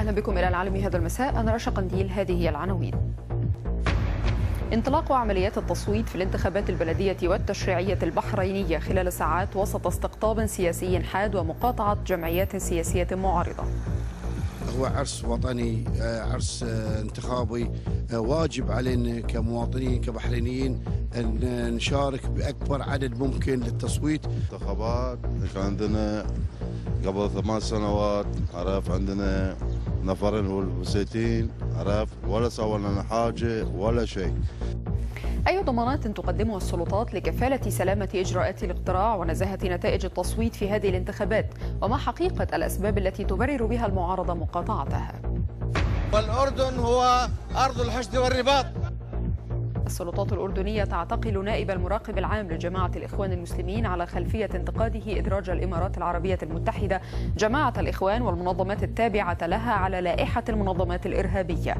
أهلا بكم إلى العالم هذا المساء أنا رشا قنديل هذه هي العناوين انطلاق عمليات التصويت في الانتخابات البلدية والتشريعية البحرينية خلال ساعات وسط استقطاب سياسي حاد ومقاطعة جمعيات سياسية معارضة هو عرس وطني آه، عرس آه، انتخابي آه، واجب علينا كمواطنين كبحرينيين ان نشارك باكبر عدد ممكن للتصويت انتخابات كان عندنا قبل ثمان سنوات عرف عندنا نفرين وستين عرفت ولا صورنا لنا حاجة ولا شيء أي ضمانات تقدمها السلطات لكفالة سلامة إجراءات الاقتراع ونزاهة نتائج التصويت في هذه الانتخابات وما حقيقة الأسباب التي تبرر بها المعارضة مقاطعتها والأردن هو أرض الحشد والرباط السلطات الأردنية تعتقل نائب المراقب العام لجماعة الإخوان المسلمين على خلفية انتقاده إدراج الإمارات العربية المتحدة جماعة الإخوان والمنظمات التابعة لها على لائحة المنظمات الإرهابية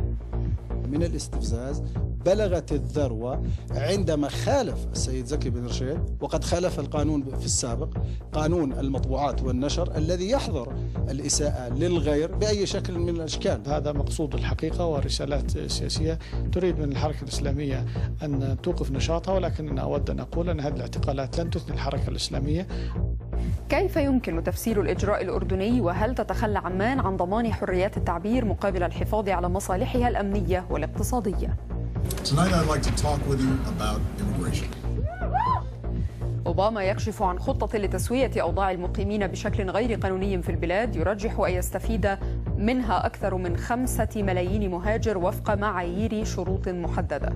من الاستفزاز بلغت الذروة عندما خالف السيد زكي بن رشيد وقد خالف القانون في السابق قانون المطبوعات والنشر الذي يحظر الإساءة للغير بأي شكل من الأشكال هذا مقصود الحقيقة ورسالات سياسية تريد من الحركة الإسلامية أن توقف نشاطها ولكن أنا أود أن أقول أن هذه الاعتقالات لن تثني الحركة الإسلامية كيف يمكن تفسير الإجراء الأردني وهل تتخلى عمان عن ضمان حريات التعبير مقابل الحفاظ على مصالحها الأمنية والاقتصادية أوباما يكشف عن خطة لتسوية أوضاع المقيمين بشكل غير قانوني في البلاد يرجح أن يستفيد منها أكثر من خمسة ملايين مهاجر وفق معايير شروط محددة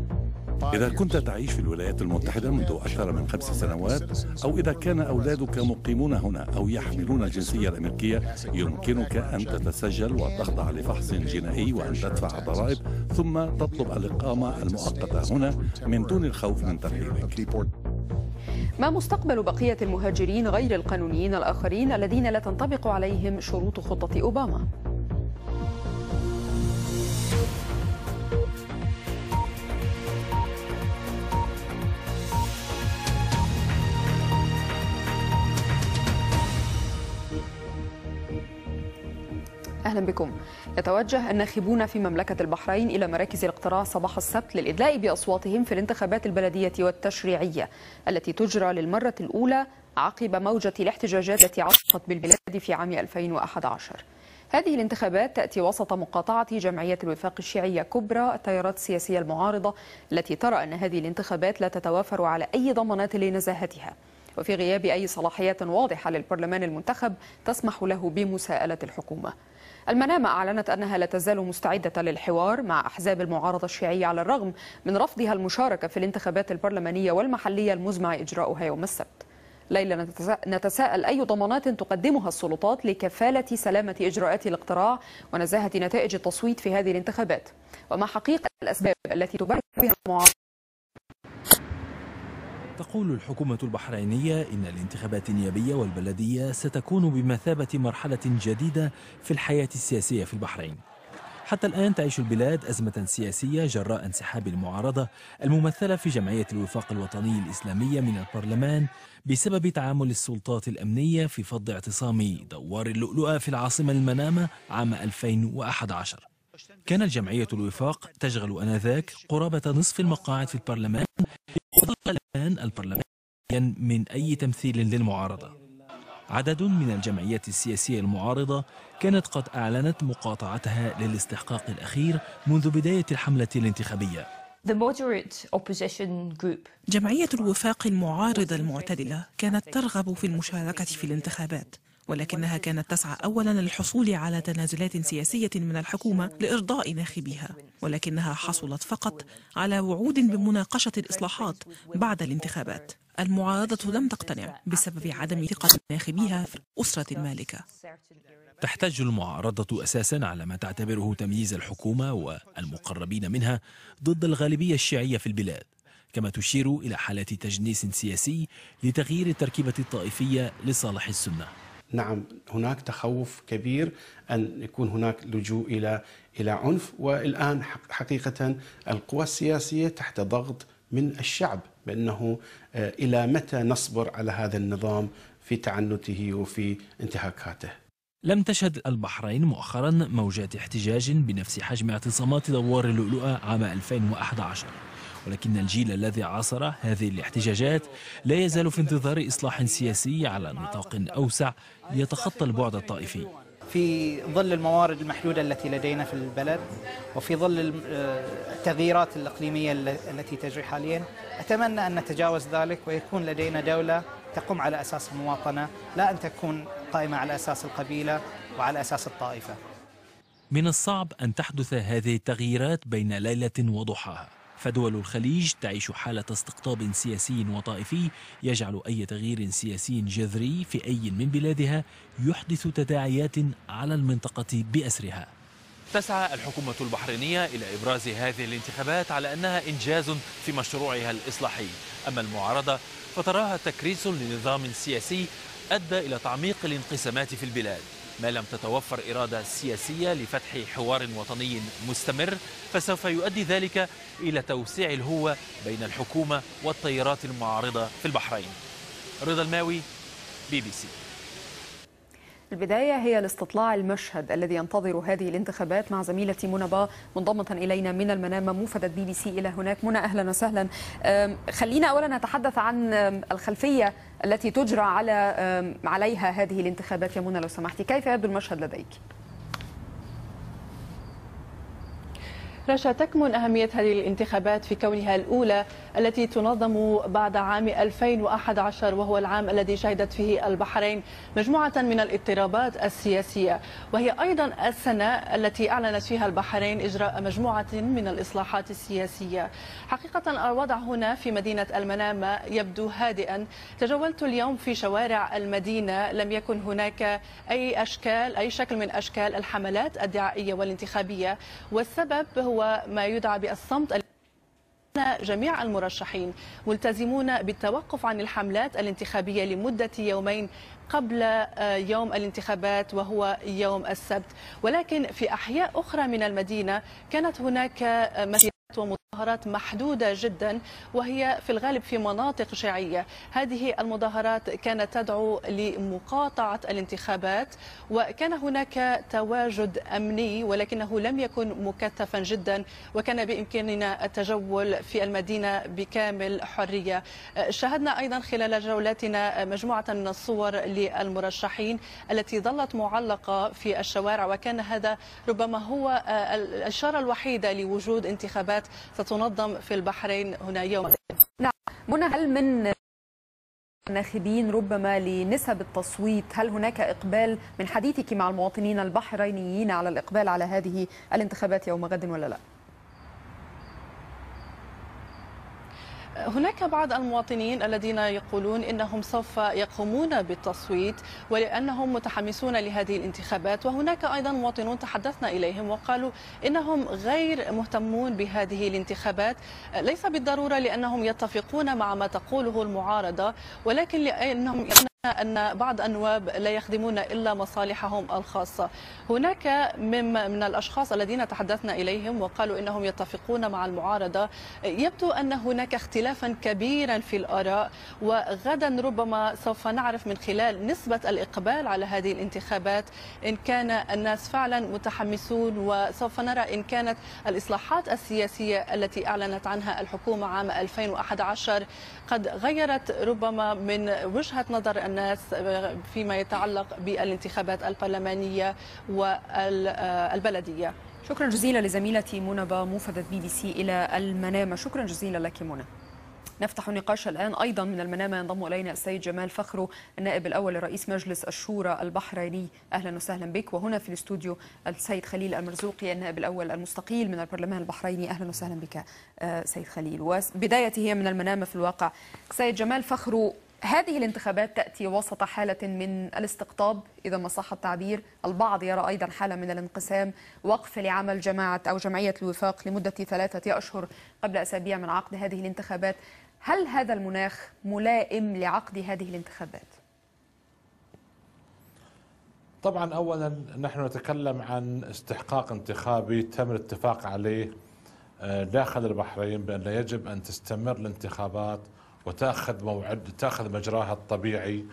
إذا كنت تعيش في الولايات المتحدة منذ أكثر من خمس سنوات أو إذا كان أولادك مقيمون هنا أو يحملون الجنسية الأمريكية يمكنك أن تتسجل وتخضع لفحص جنائي وأن تدفع ضرائب ثم تطلب الإقامة المؤقتة هنا من دون الخوف من ترحيلك ما مستقبل بقية المهاجرين غير القانونيين الآخرين الذين لا تنطبق عليهم شروط خطة أوباما؟ أهلا بكم يتوجه الناخبون في مملكة البحرين إلى مراكز الاقتراع صباح السبت للإدلاء بأصواتهم في الانتخابات البلدية والتشريعية التي تجرى للمرة الأولى عقب موجة الاحتجاجات التي عصفت بالبلاد في عام 2011 هذه الانتخابات تأتي وسط مقاطعة جمعية الوفاق الشيعية كبرى التيارات السياسية المعارضة التي ترى أن هذه الانتخابات لا تتوافر على أي ضمانات لنزاهتها وفي غياب أي صلاحيات واضحة للبرلمان المنتخب تسمح له بمساءلة الحكومة المنامة أعلنت أنها لا تزال مستعدة للحوار مع أحزاب المعارضة الشيعية على الرغم من رفضها المشاركة في الانتخابات البرلمانية والمحلية المزمع إجراؤها يوم السبت ليلى نتساءل أي ضمانات تقدمها السلطات لكفالة سلامة إجراءات الاقتراع ونزاهة نتائج التصويت في هذه الانتخابات وما حقيقة الأسباب التي تبرر بها المعارضة تقول الحكومة البحرينية إن الانتخابات النيابية والبلدية ستكون بمثابة مرحلة جديدة في الحياة السياسية في البحرين حتى الآن تعيش البلاد أزمة سياسية جراء انسحاب المعارضة الممثلة في جمعية الوفاق الوطني الإسلامية من البرلمان بسبب تعامل السلطات الأمنية في فض اعتصام دوار اللؤلؤة في العاصمة المنامة عام 2011 كانت جمعية الوفاق تشغل آنذاك قرابة نصف المقاعد في البرلمان الآن البرلمان من أي تمثيل للمعارضة عدد من الجمعيات السياسية المعارضة كانت قد أعلنت مقاطعتها للاستحقاق الأخير منذ بداية الحملة الانتخابية جمعية الوفاق المعارضة المعتدلة كانت ترغب في المشاركة في الانتخابات ولكنها كانت تسعى أولا للحصول على تنازلات سياسية من الحكومة لإرضاء ناخبيها ولكنها حصلت فقط على وعود بمناقشة الإصلاحات بعد الانتخابات المعارضة لم تقتنع بسبب عدم ثقة ناخبيها في أسرة المالكة تحتج المعارضة أساسا على ما تعتبره تمييز الحكومة والمقربين منها ضد الغالبية الشيعية في البلاد كما تشير إلى حالات تجنيس سياسي لتغيير التركيبة الطائفية لصالح السنة نعم هناك تخوف كبير ان يكون هناك لجوء الى الى عنف والان حقيقه القوى السياسيه تحت ضغط من الشعب بانه آه، الى متى نصبر على هذا النظام في تعنته وفي انتهاكاته. لم تشهد البحرين مؤخرا موجات احتجاج بنفس حجم اعتصامات دوار اللؤلؤه عام 2011. ولكن الجيل الذي عاصر هذه الاحتجاجات لا يزال في انتظار إصلاح سياسي على نطاق أوسع يتخطى البعد الطائفي في ظل الموارد المحدودة التي لدينا في البلد وفي ظل آه، التغييرات الإقليمية التي تجري حاليا أتمنى أن نتجاوز ذلك ويكون لدينا دولة تقوم على أساس المواطنة لا أن تكون قائمة على أساس القبيلة وعلى أساس الطائفة من الصعب أن تحدث هذه التغييرات بين ليلة وضحاها فدول الخليج تعيش حالة استقطاب سياسي وطائفي يجعل أي تغيير سياسي جذري في أي من بلادها يحدث تداعيات على المنطقة بأسرها تسعى الحكومة البحرينية إلى إبراز هذه الانتخابات على أنها إنجاز في مشروعها الإصلاحي أما المعارضة فتراها تكريس لنظام سياسي أدى إلى تعميق الانقسامات في البلاد ما لم تتوفر إرادة سياسية لفتح حوار وطني مستمر فسوف يؤدي ذلك إلى توسيع الهوة بين الحكومة والتيارات المعارضة في البحرين رضا الماوي بي بي سي البداية هي الاستطلاع المشهد الذي ينتظر هذه الانتخابات مع زميلتي منى با منضمة إلينا من المنامة موفدة بي بي سي إلى هناك منى أهلا وسهلا خلينا أولا نتحدث عن الخلفية التي تجرى على عليها هذه الانتخابات يا منى لو سمحتي كيف يبدو المشهد لديك؟ رشا تكمن أهمية هذه الانتخابات في كونها الأولى التي تنظم بعد عام 2011 وهو العام الذي شهدت فيه البحرين مجموعة من الاضطرابات السياسية وهي أيضا السنة التي أعلنت فيها البحرين إجراء مجموعة من الإصلاحات السياسية حقيقة الوضع هنا في مدينة المنامة يبدو هادئا تجولت اليوم في شوارع المدينة لم يكن هناك أي أشكال أي شكل من أشكال الحملات الدعائية والانتخابية والسبب هو هو ما يدعى بالصمت جميع المرشحين ملتزمون بالتوقف عن الحملات الانتخابية لمدة يومين قبل آه، يوم الانتخابات وهو يوم السبت ولكن في أحياء أخرى من المدينة كانت هناك مثل آه، ومظاهرات محدودة جدا وهي في الغالب في مناطق شيعية هذه المظاهرات كانت تدعو لمقاطعة الانتخابات وكان هناك تواجد أمني ولكنه لم يكن مكثفا جدا وكان بإمكاننا التجول في المدينة بكامل حرية شاهدنا أيضا خلال جولاتنا مجموعة من الصور للمرشحين التي ظلت معلقة في الشوارع وكان هذا ربما هو الإشارة الوحيدة لوجود انتخابات اجتماعات ستنظم في البحرين هنا يوم نعم منى هل من ناخبين ربما لنسب التصويت هل هناك إقبال من حديثك مع المواطنين البحرينيين على الإقبال على هذه الانتخابات يوم غد ولا لا؟ هناك بعض المواطنين الذين يقولون انهم سوف يقومون بالتصويت ولانهم متحمسون لهذه الانتخابات وهناك ايضا مواطنون تحدثنا اليهم وقالوا انهم غير مهتمون بهذه الانتخابات ليس بالضروره لانهم يتفقون مع ما تقوله المعارضه ولكن لانهم أن بعض النواب لا يخدمون إلا مصالحهم الخاصة هناك من الأشخاص الذين تحدثنا إليهم وقالوا إنهم يتفقون مع المعارضة يبدو أن هناك اختلافا كبيرا في الآراء وغدا ربما سوف نعرف من خلال نسبة الإقبال على هذه الانتخابات إن كان الناس فعلا متحمسون وسوف نرى إن كانت الإصلاحات السياسية التي أعلنت عنها الحكومة عام 2011 قد غيرت ربما من وجهة نظر الناس فيما يتعلق بالانتخابات البرلمانية والبلدية شكرا جزيلا لزميلتي منى موفدة بي بي سي إلى المنامة شكرا جزيلا لك منى نفتح النقاش الآن أيضا من المنامة ينضم إلينا السيد جمال فخرو النائب الأول لرئيس مجلس الشورى البحريني أهلا وسهلا بك وهنا في الاستوديو السيد خليل المرزوقي النائب الأول المستقيل من البرلمان البحريني أهلا وسهلا بك آه، سيد خليل وبدايتي هي من المنامة في الواقع سيد جمال فخرو هذه الانتخابات تأتي وسط حالة من الاستقطاب إذا ما صح التعبير البعض يرى أيضا حالة من الانقسام وقف لعمل جماعة أو جمعية الوفاق لمدة ثلاثة أشهر قبل أسابيع من عقد هذه الانتخابات هل هذا المناخ ملائم لعقد هذه الانتخابات؟ طبعا أولا نحن نتكلم عن استحقاق انتخابي تم الاتفاق عليه آه، داخل البحرين بأن لا يجب أن تستمر الانتخابات وتاخذ موعد تاخذ مجراها الطبيعي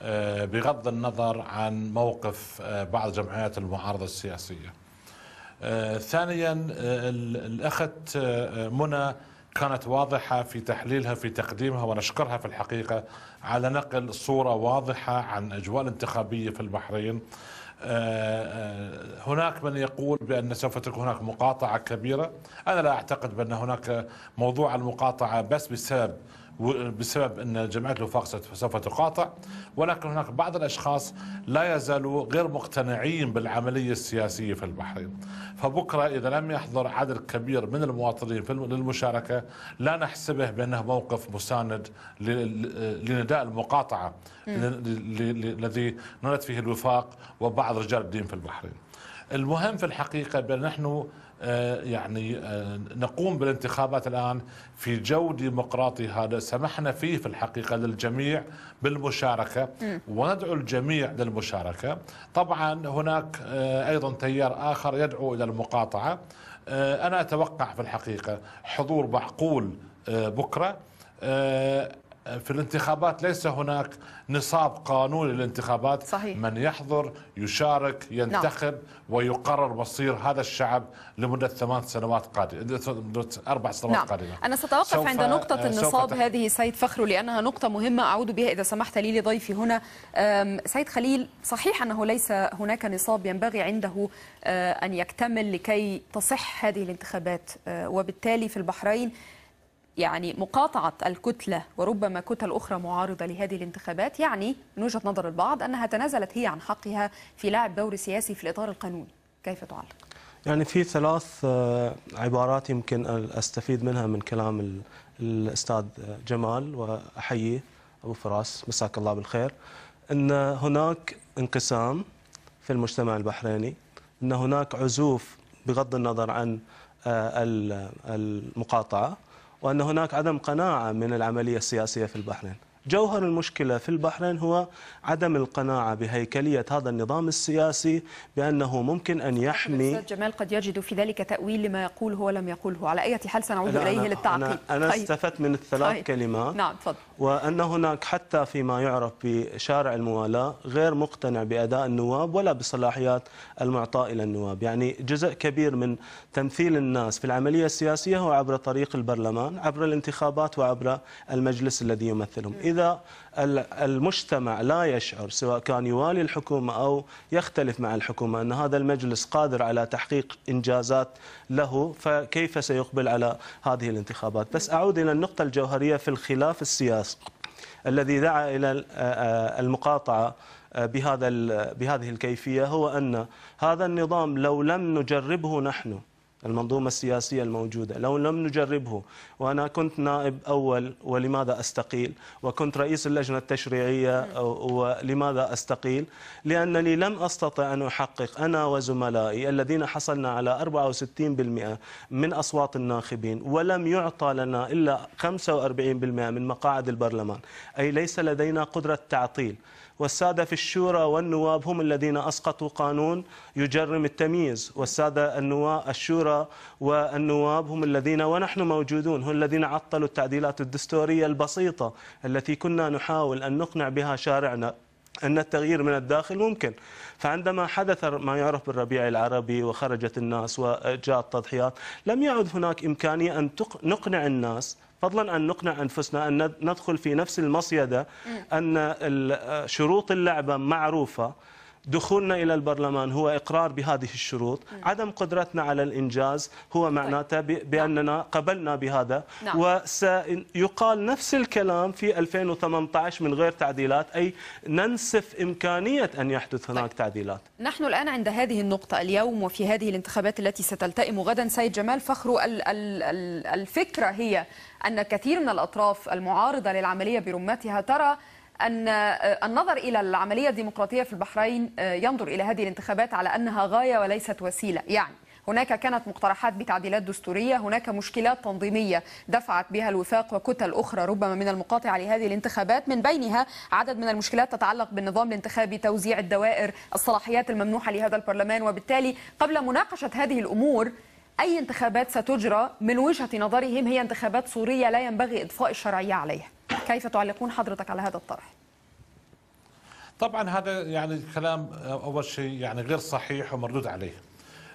آه، بغض النظر عن موقف آه، بعض جمعيات المعارضه السياسيه. آه، ثانيا الاخت منى كانت واضحه في تحليلها في تقديمها ونشكرها في الحقيقه على نقل صوره واضحه عن اجواء الانتخابيه في البحرين. هناك من يقول بان سوف تكون هناك مقاطعه كبيره، انا لا اعتقد بان هناك موضوع المقاطعه بس بسبب بسبب أن جمعية الوفاق سوف تقاطع ولكن هناك بعض الأشخاص لا يزالوا غير مقتنعين بالعملية السياسية في البحرين فبكرة إذا لم يحضر عدد كبير من المواطنين في للمشاركة لا نحسبه بأنه موقف مساند لنداء المقاطعة الذي نادت فيه الوفاق وبعض رجال الدين في البحرين المهم في الحقيقة بأن نحن آه، يعني آه، نقوم بالانتخابات الآن في جو ديمقراطي هذا سمحنا فيه في الحقيقة للجميع بالمشاركة وندعو الجميع للمشاركة طبعا هناك آه، أيضا تيار آخر يدعو إلى المقاطعة أنا أتوقع في الحقيقة حضور معقول بكرة في الانتخابات ليس هناك نصاب قانوني للانتخابات صحيح. من يحضر يشارك ينتخب نعم. ويقرر مصير هذا الشعب لمدة ثمان سنوات قادمة أربع سنوات نعم. قادمة أنا سأتوقف عند نقطة النصاب آه، تح... هذه سيد فخرو لأنها نقطة مهمة أعود بها إذا سمحت لي لضيفي هنا سيد خليل صحيح أنه ليس هناك نصاب ينبغي عنده آه، أن يكتمل لكي تصح هذه الانتخابات آه، وبالتالي في البحرين يعني مقاطعة الكتلة وربما كتل أخرى معارضة لهذه الانتخابات يعني من وجهة نظر البعض أنها تنازلت هي عن حقها في لعب دور سياسي في الإطار القانوني كيف تعلق؟ يعني في ثلاث آه، عبارات يمكن أستفيد منها من كلام الأستاذ آه، جمال وأحييه أبو فراس مساك الله بالخير أن هناك انقسام في المجتمع البحريني أن هناك عزوف بغض النظر عن آه، المقاطعة وأن هناك عدم قناعة من العملية السياسية في البحرين جوهر المشكلة في البحرين هو عدم القناعة بهيكلية هذا النظام السياسي بأنه ممكن أن يحمي أستاذ جمال قد يجد في ذلك تأويل لما يقول هو لم يقوله على أي حال سنعود إليه أنا للتعقيب أنا, أنا طيب. استفدت من الثلاث طيب. كلمات نعم تفضل وأن هناك حتى فيما يعرف بشارع الموالاة غير مقتنع بأداء النواب ولا بصلاحيات المعطاء إلى النواب يعني جزء كبير من تمثيل الناس في العملية السياسية هو عبر طريق البرلمان عبر الانتخابات وعبر المجلس الذي يمثلهم إذا إذا المجتمع لا يشعر سواء كان يوالي الحكومة أو يختلف مع الحكومة أن هذا المجلس قادر على تحقيق إنجازات له فكيف سيقبل على هذه الانتخابات بس أعود إلى النقطة الجوهرية في الخلاف السياسي الذي دعا إلى آه، المقاطعة آه، بهذا بهذه الكيفية هو أن هذا النظام لو لم نجربه نحن المنظومة السياسية الموجودة لو لم نجربه وأنا كنت نائب أول ولماذا أستقيل وكنت رئيس اللجنة التشريعية ولماذا أستقيل لأنني لم أستطع أن أحقق أنا وزملائي الذين حصلنا على 64% من أصوات الناخبين ولم يعطى لنا إلا 45% من مقاعد البرلمان أي ليس لدينا قدرة تعطيل والسادة في الشورى والنواب هم الذين أسقطوا قانون يجرم التمييز والسادة النواب الشورى والنواب هم الذين ونحن موجودون هم الذين عطلوا التعديلات الدستورية البسيطة التي كنا نحاول أن نقنع بها شارعنا أن التغيير من الداخل ممكن فعندما حدث ما يعرف بالربيع العربي وخرجت الناس وجاء التضحيات لم يعد هناك إمكانية أن نقنع الناس فضلا أن نقنع أنفسنا أن ندخل في نفس المصيدة أن شروط اللعبة معروفة دخولنا إلى البرلمان هو إقرار بهذه الشروط نعم. عدم قدرتنا على الإنجاز هو معناته طيب. بأننا نعم. قبلنا بهذا نعم. وسيقال نفس الكلام في 2018 من غير تعديلات أي ننسف إمكانية أن يحدث طيب. هناك تعديلات نحن الآن عند هذه النقطة اليوم وفي هذه الانتخابات التي ستلتئم غدا سيد جمال فخرو الفكرة هي أن كثير من الأطراف المعارضة للعملية برمتها ترى أن آه، النظر إلى العملية الديمقراطية في البحرين آه، ينظر إلى هذه الانتخابات على أنها غاية وليست وسيلة يعني هناك كانت مقترحات بتعديلات دستورية هناك مشكلات تنظيمية دفعت بها الوفاق وكتل أخرى ربما من المقاطعة لهذه الانتخابات من بينها عدد من المشكلات تتعلق بالنظام الانتخابي توزيع الدوائر الصلاحيات الممنوحة لهذا البرلمان وبالتالي قبل مناقشة هذه الأمور أي انتخابات ستجرى من وجهة نظرهم هي انتخابات سورية لا ينبغي إضفاء الشرعية عليها كيف تعلقون حضرتك على هذا الطرح؟ طبعا هذا يعني كلام آه، أول شيء يعني غير صحيح ومردود عليه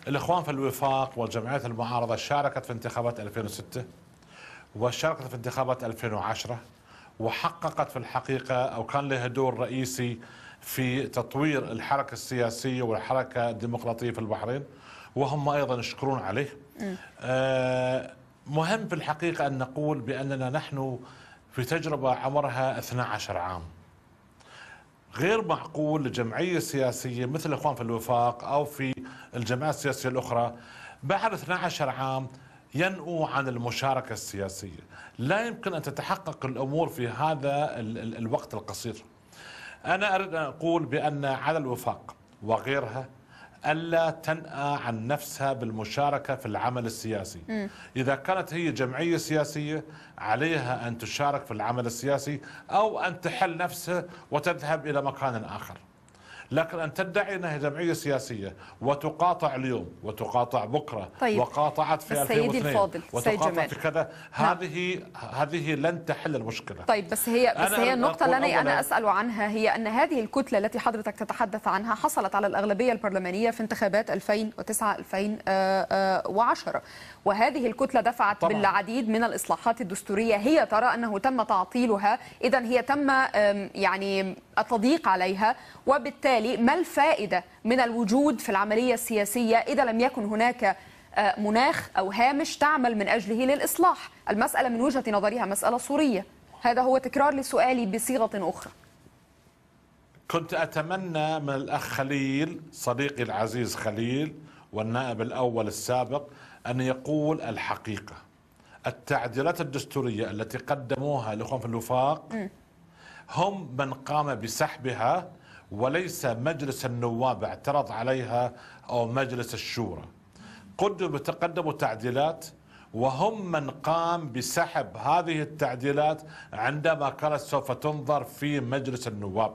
الإخوان في الوفاق والجمعيات المعارضة شاركت في انتخابات 2006 وشاركت في انتخابات 2010 وحققت في الحقيقة أو كان لها دور رئيسي في تطوير الحركة السياسية والحركة الديمقراطية في البحرين وهم أيضا يشكرون عليه آه، مهم في الحقيقة أن نقول بأننا نحن في تجربة عمرها 12 عام غير معقول لجمعية سياسية مثل الاخوان في الوفاق أو في الجماعات السياسية الأخرى بعد 12 عام ينأوا عن المشاركة السياسية لا يمكن أن تتحقق الأمور في هذا الوقت القصير أنا أريد أن أقول بأن على الوفاق وغيرها ألا تنأى عن نفسها بالمشاركة في العمل السياسي م. إذا كانت هي جمعية سياسية عليها أن تشارك في العمل السياسي أو أن تحل نفسها وتذهب إلى مكان آخر لكن أن تدعي أنها جمعية سياسية وتقاطع اليوم وتقاطع بكرة طيب. وقاطعت في 2002 الفاضل. جمال. في كذا نعم. هذه هذه لن تحل المشكله طيب بس هي بس هي النقطه اللي انا اسال عنها هي ان هذه الكتله التي حضرتك تتحدث عنها حصلت على الاغلبيه البرلمانيه في انتخابات 2009 2010 آه، آه، وهذه الكتله دفعت طبعا. بالعديد من الاصلاحات الدستوريه هي ترى انه تم تعطيلها اذا هي تم يعني التضييق عليها وبالتالي ما الفائدة من الوجود في العملية السياسية إذا لم يكن هناك آه، مناخ أو هامش تعمل من أجله للإصلاح المسألة من وجهة نظرها مسألة صورية هذا هو تكرار لسؤالي بصيغة أخرى كنت أتمنى من الأخ خليل صديقي العزيز خليل والنائب الأول السابق أن يقول الحقيقة التعديلات الدستورية التي قدموها لخوف في الوفاق م. هم من قام بسحبها وليس مجلس النواب اعترض عليها أو مجلس الشورى قدموا تقدموا تعديلات وهم من قام بسحب هذه التعديلات عندما كانت سوف تنظر في مجلس النواب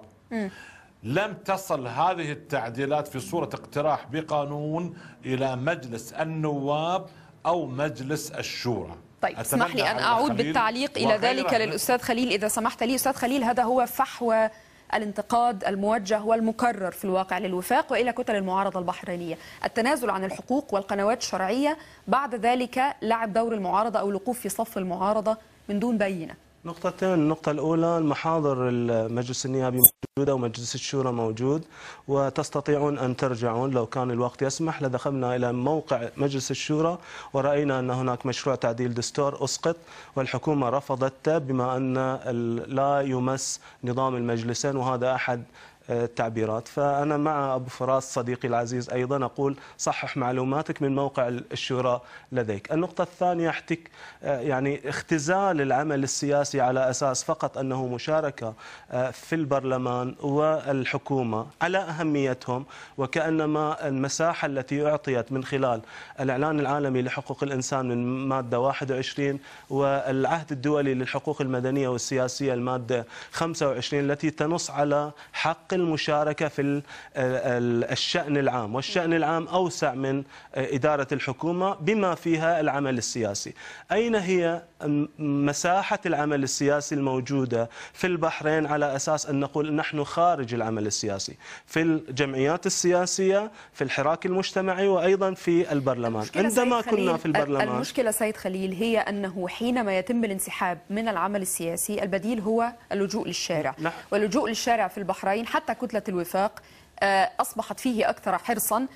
لم تصل هذه التعديلات في صورة اقتراح بقانون إلى مجلس النواب أو مجلس الشورى طيب اسمح لي أن أعود بالتعليق إلى ذلك للأستاذ خليل إذا سمحت لي أستاذ خليل هذا هو فحوى الانتقاد الموجه والمكرر في الواقع للوفاق والى كتل المعارضه البحرينيه، التنازل عن الحقوق والقنوات الشرعيه بعد ذلك لعب دور المعارضه او الوقوف في صف المعارضه من دون بينه. نقطتين النقطة الأولى المحاضر المجلس النيابي موجودة ومجلس الشورى موجود وتستطيعون أن ترجعون لو كان الوقت يسمح لدخلنا إلى موقع مجلس الشورى ورأينا أن هناك مشروع تعديل دستور أسقط والحكومة رفضته بما أن لا يمس نظام المجلسين وهذا أحد التعبيرات فأنا مع أبو فراس صديقي العزيز أيضا أقول صحح معلوماتك من موقع الشورى لديك النقطة الثانية احتك آه، يعني اختزال العمل السياسي على أساس فقط أنه مشاركة آه، في البرلمان والحكومة على أهميتهم وكأنما المساحة التي أعطيت من خلال الإعلان العالمي لحقوق الإنسان من مادة 21 والعهد الدولي للحقوق المدنية والسياسية المادة 25 التي تنص على حق المشاركة في آه، الشأن العام والشأن العام أوسع من آه، إدارة الحكومة بما فيها العمل السياسي أين هي مساحة العمل السياسي الموجودة في البحرين على أساس أن نقول نحن خارج العمل السياسي في الجمعيات السياسية في الحراك المجتمعي وأيضا في البرلمان عندما كنا في البرلمان المشكلة سيد خليل هي أنه حينما يتم الانسحاب من العمل السياسي البديل هو اللجوء للشارع نعم. واللجوء للشارع في البحرين حتى حتى كتلة الوفاق آه، أصبحت فيه أكثر حرصا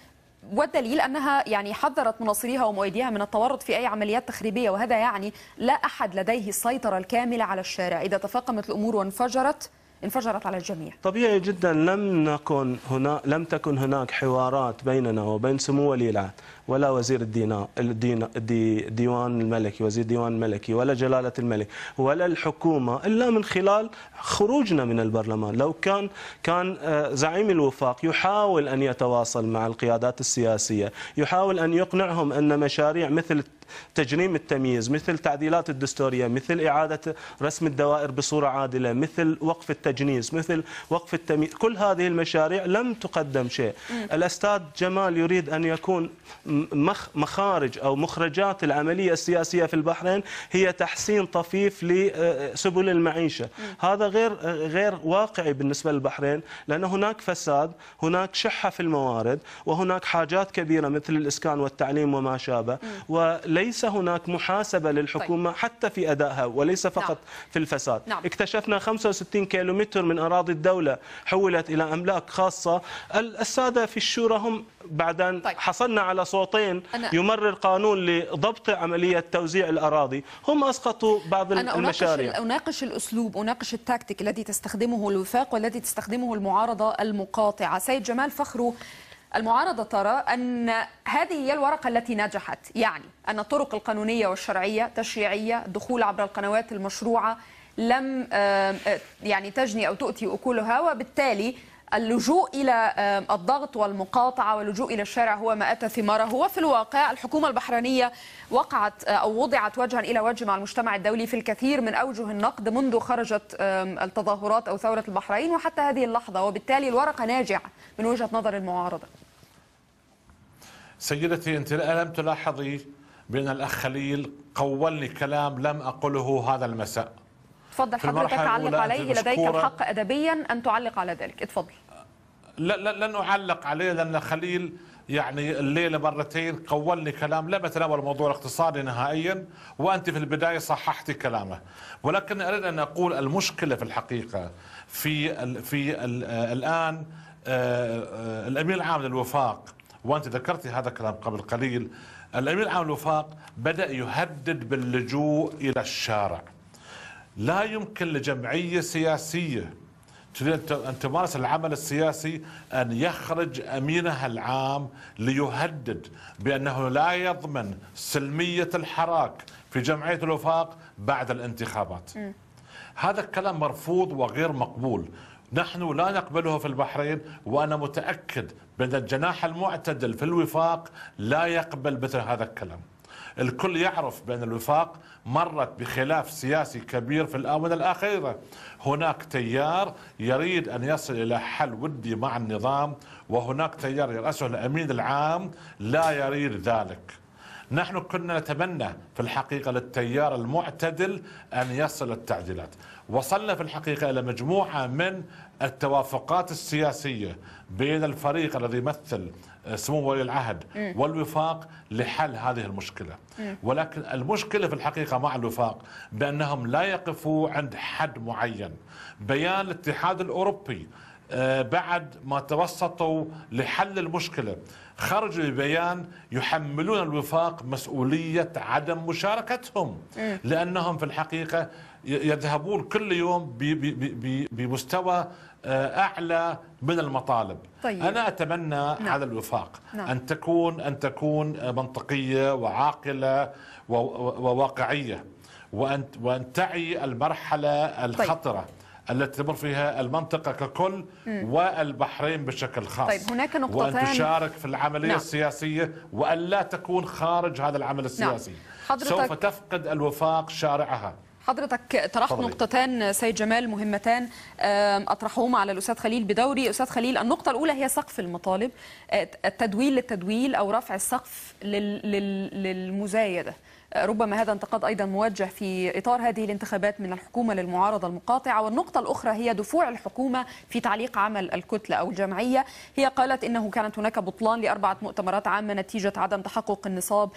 والدليل انها يعني حذرت مناصريها ومؤيديها من التورط في اي عمليات تخريبيه وهذا يعني لا احد لديه السيطره الكامله على الشارع اذا تفاقمت الامور وانفجرت انفجرت على الجميع طبيعي جدا لم نكن هنا لم تكن هناك حوارات بيننا وبين سمو ولي العهد ولا وزير الدينا الدين الديوان الملكي وزير ديوان الملكي ولا جلالة الملك ولا الحكومة إلا من خلال خروجنا من البرلمان لو كان كان آه، زعيم الوفاق يحاول أن يتواصل مع القيادات السياسية يحاول أن يقنعهم أن مشاريع مثل تجريم التمييز مثل تعديلات الدستورية مثل إعادة رسم الدوائر بصورة عادلة مثل وقف التجنيس مثل وقف التمييز كل هذه المشاريع لم تقدم شيء الأستاذ جمال يريد أن يكون مخارج أو مخرجات العملية السياسية في البحرين هي تحسين طفيف لسبل آه، المعيشة هذا غير غير واقعي بالنسبة للبحرين لأن هناك فساد هناك شحة في الموارد وهناك حاجات كبيرة مثل الإسكان والتعليم وما شابه وليس هناك محاسبة للحكومة طيب. حتى في أدائها وليس نعم. فقط في الفساد نعم. اكتشفنا 65 كيلومتر من أراضي الدولة حولت إلى أملاك خاصة السادة في الشورى هم بعد ان طيب. حصلنا على صوتين أنا... يمرر قانون لضبط عملية توزيع الأراضي هم أسقطوا بعض أنا المشاريع أنا أناقش الأسلوب أناقش التاكتيك الذي تستخدمه الوفاق والذي تستخدمه المعارضة المقاطعة سيد جمال فخرو المعارضة ترى أن هذه هي الورقة التي نجحت يعني أن الطرق القانونية والشرعية تشريعية دخول عبر القنوات المشروعة لم آه، يعني تجني أو تؤتي أكلها وبالتالي اللجوء إلى الضغط والمقاطعة واللجوء إلى الشارع هو ما أتى ثماره وفي الواقع الحكومة البحرينية وقعت آه، أو وضعت وجها إلى وجه مع المجتمع الدولي في الكثير من أوجه النقد منذ خرجت التظاهرات أو ثورة البحرين وحتى هذه اللحظة وبالتالي الورقة ناجعة من وجهة نظر المعارضة سيدتي أنت ألم تلاحظي بأن الأخ خليل قولني كلام لم أقله هذا المساء تفضل حضرتك علق عليه لديك الحق ادبيا ان تعلق على ذلك اتفضل لن اعلق عليه لان خليل يعني الليله مرتين قولني كلام لم اتناول الموضوع الاقتصادي نهائيا وانت في البدايه صححت كلامه ولكن اريد ان اقول المشكله في الحقيقه في الـ في الـ آه، الان آه، آه، الامين العام للوفاق وانت ذكرتي هذا الكلام قبل قليل الامين العام للوفاق بدا يهدد باللجوء الى الشارع لا يمكن لجمعيه سياسيه تريد أن تمارس العمل السياسي أن يخرج أمينها العام ليهدد بأنه لا يضمن سلمية الحراك في جمعية الوفاق بعد الانتخابات م. هذا الكلام مرفوض وغير مقبول نحن لا نقبله في البحرين وأنا متأكد بأن الجناح المعتدل في الوفاق لا يقبل مثل هذا الكلام الكل يعرف بأن الوفاق مرت بخلاف سياسي كبير في الآونة الأخيرة هناك تيار يريد أن يصل إلى حل ودي مع النظام وهناك تيار يرأسه الأمين العام لا يريد ذلك نحن كنا نتمنى في الحقيقة للتيار المعتدل أن يصل التعديلات وصلنا في الحقيقة إلى مجموعة من التوافقات السياسية بين الفريق الذي يمثل سمو ولي العهد والوفاق لحل هذه المشكلة ولكن المشكلة في الحقيقة مع الوفاق بأنهم لا يقفوا عند حد معين بيان الاتحاد الأوروبي آه، بعد ما توسطوا لحل المشكلة خرجوا ببيان يحملون الوفاق مسؤولية عدم مشاركتهم لأنهم في الحقيقة يذهبون كل يوم بمستوى آه، اعلى من المطالب طيب. انا اتمنى نعم. على الوفاق نعم. ان تكون ان تكون منطقيه وعاقله وواقعيه وان وان تعي المرحله طيب. الخطره طيب. التي تمر فيها المنطقة ككل م. والبحرين بشكل خاص طيب هناك نقطتان وأن تشارك في العملية نعم. السياسية وأن لا تكون خارج هذا العمل نعم. السياسي نعم. حضرتك... سوف تفقد الوفاق شارعها حضرتك طرحت نقطتان سيد جمال مهمتان اطرحهما على الاستاذ خليل بدوري استاذ خليل النقطه الاولى هي سقف المطالب آه، التدويل للتدويل او رفع السقف للمزايده ربما هذا انتقاد أيضا موجه في إطار هذه الانتخابات من الحكومة للمعارضة المقاطعة والنقطة الأخرى هي دفوع الحكومة في تعليق عمل الكتلة أو الجمعية هي قالت إنه كانت هناك بطلان لأربعة مؤتمرات عامة نتيجة عدم تحقق النصاب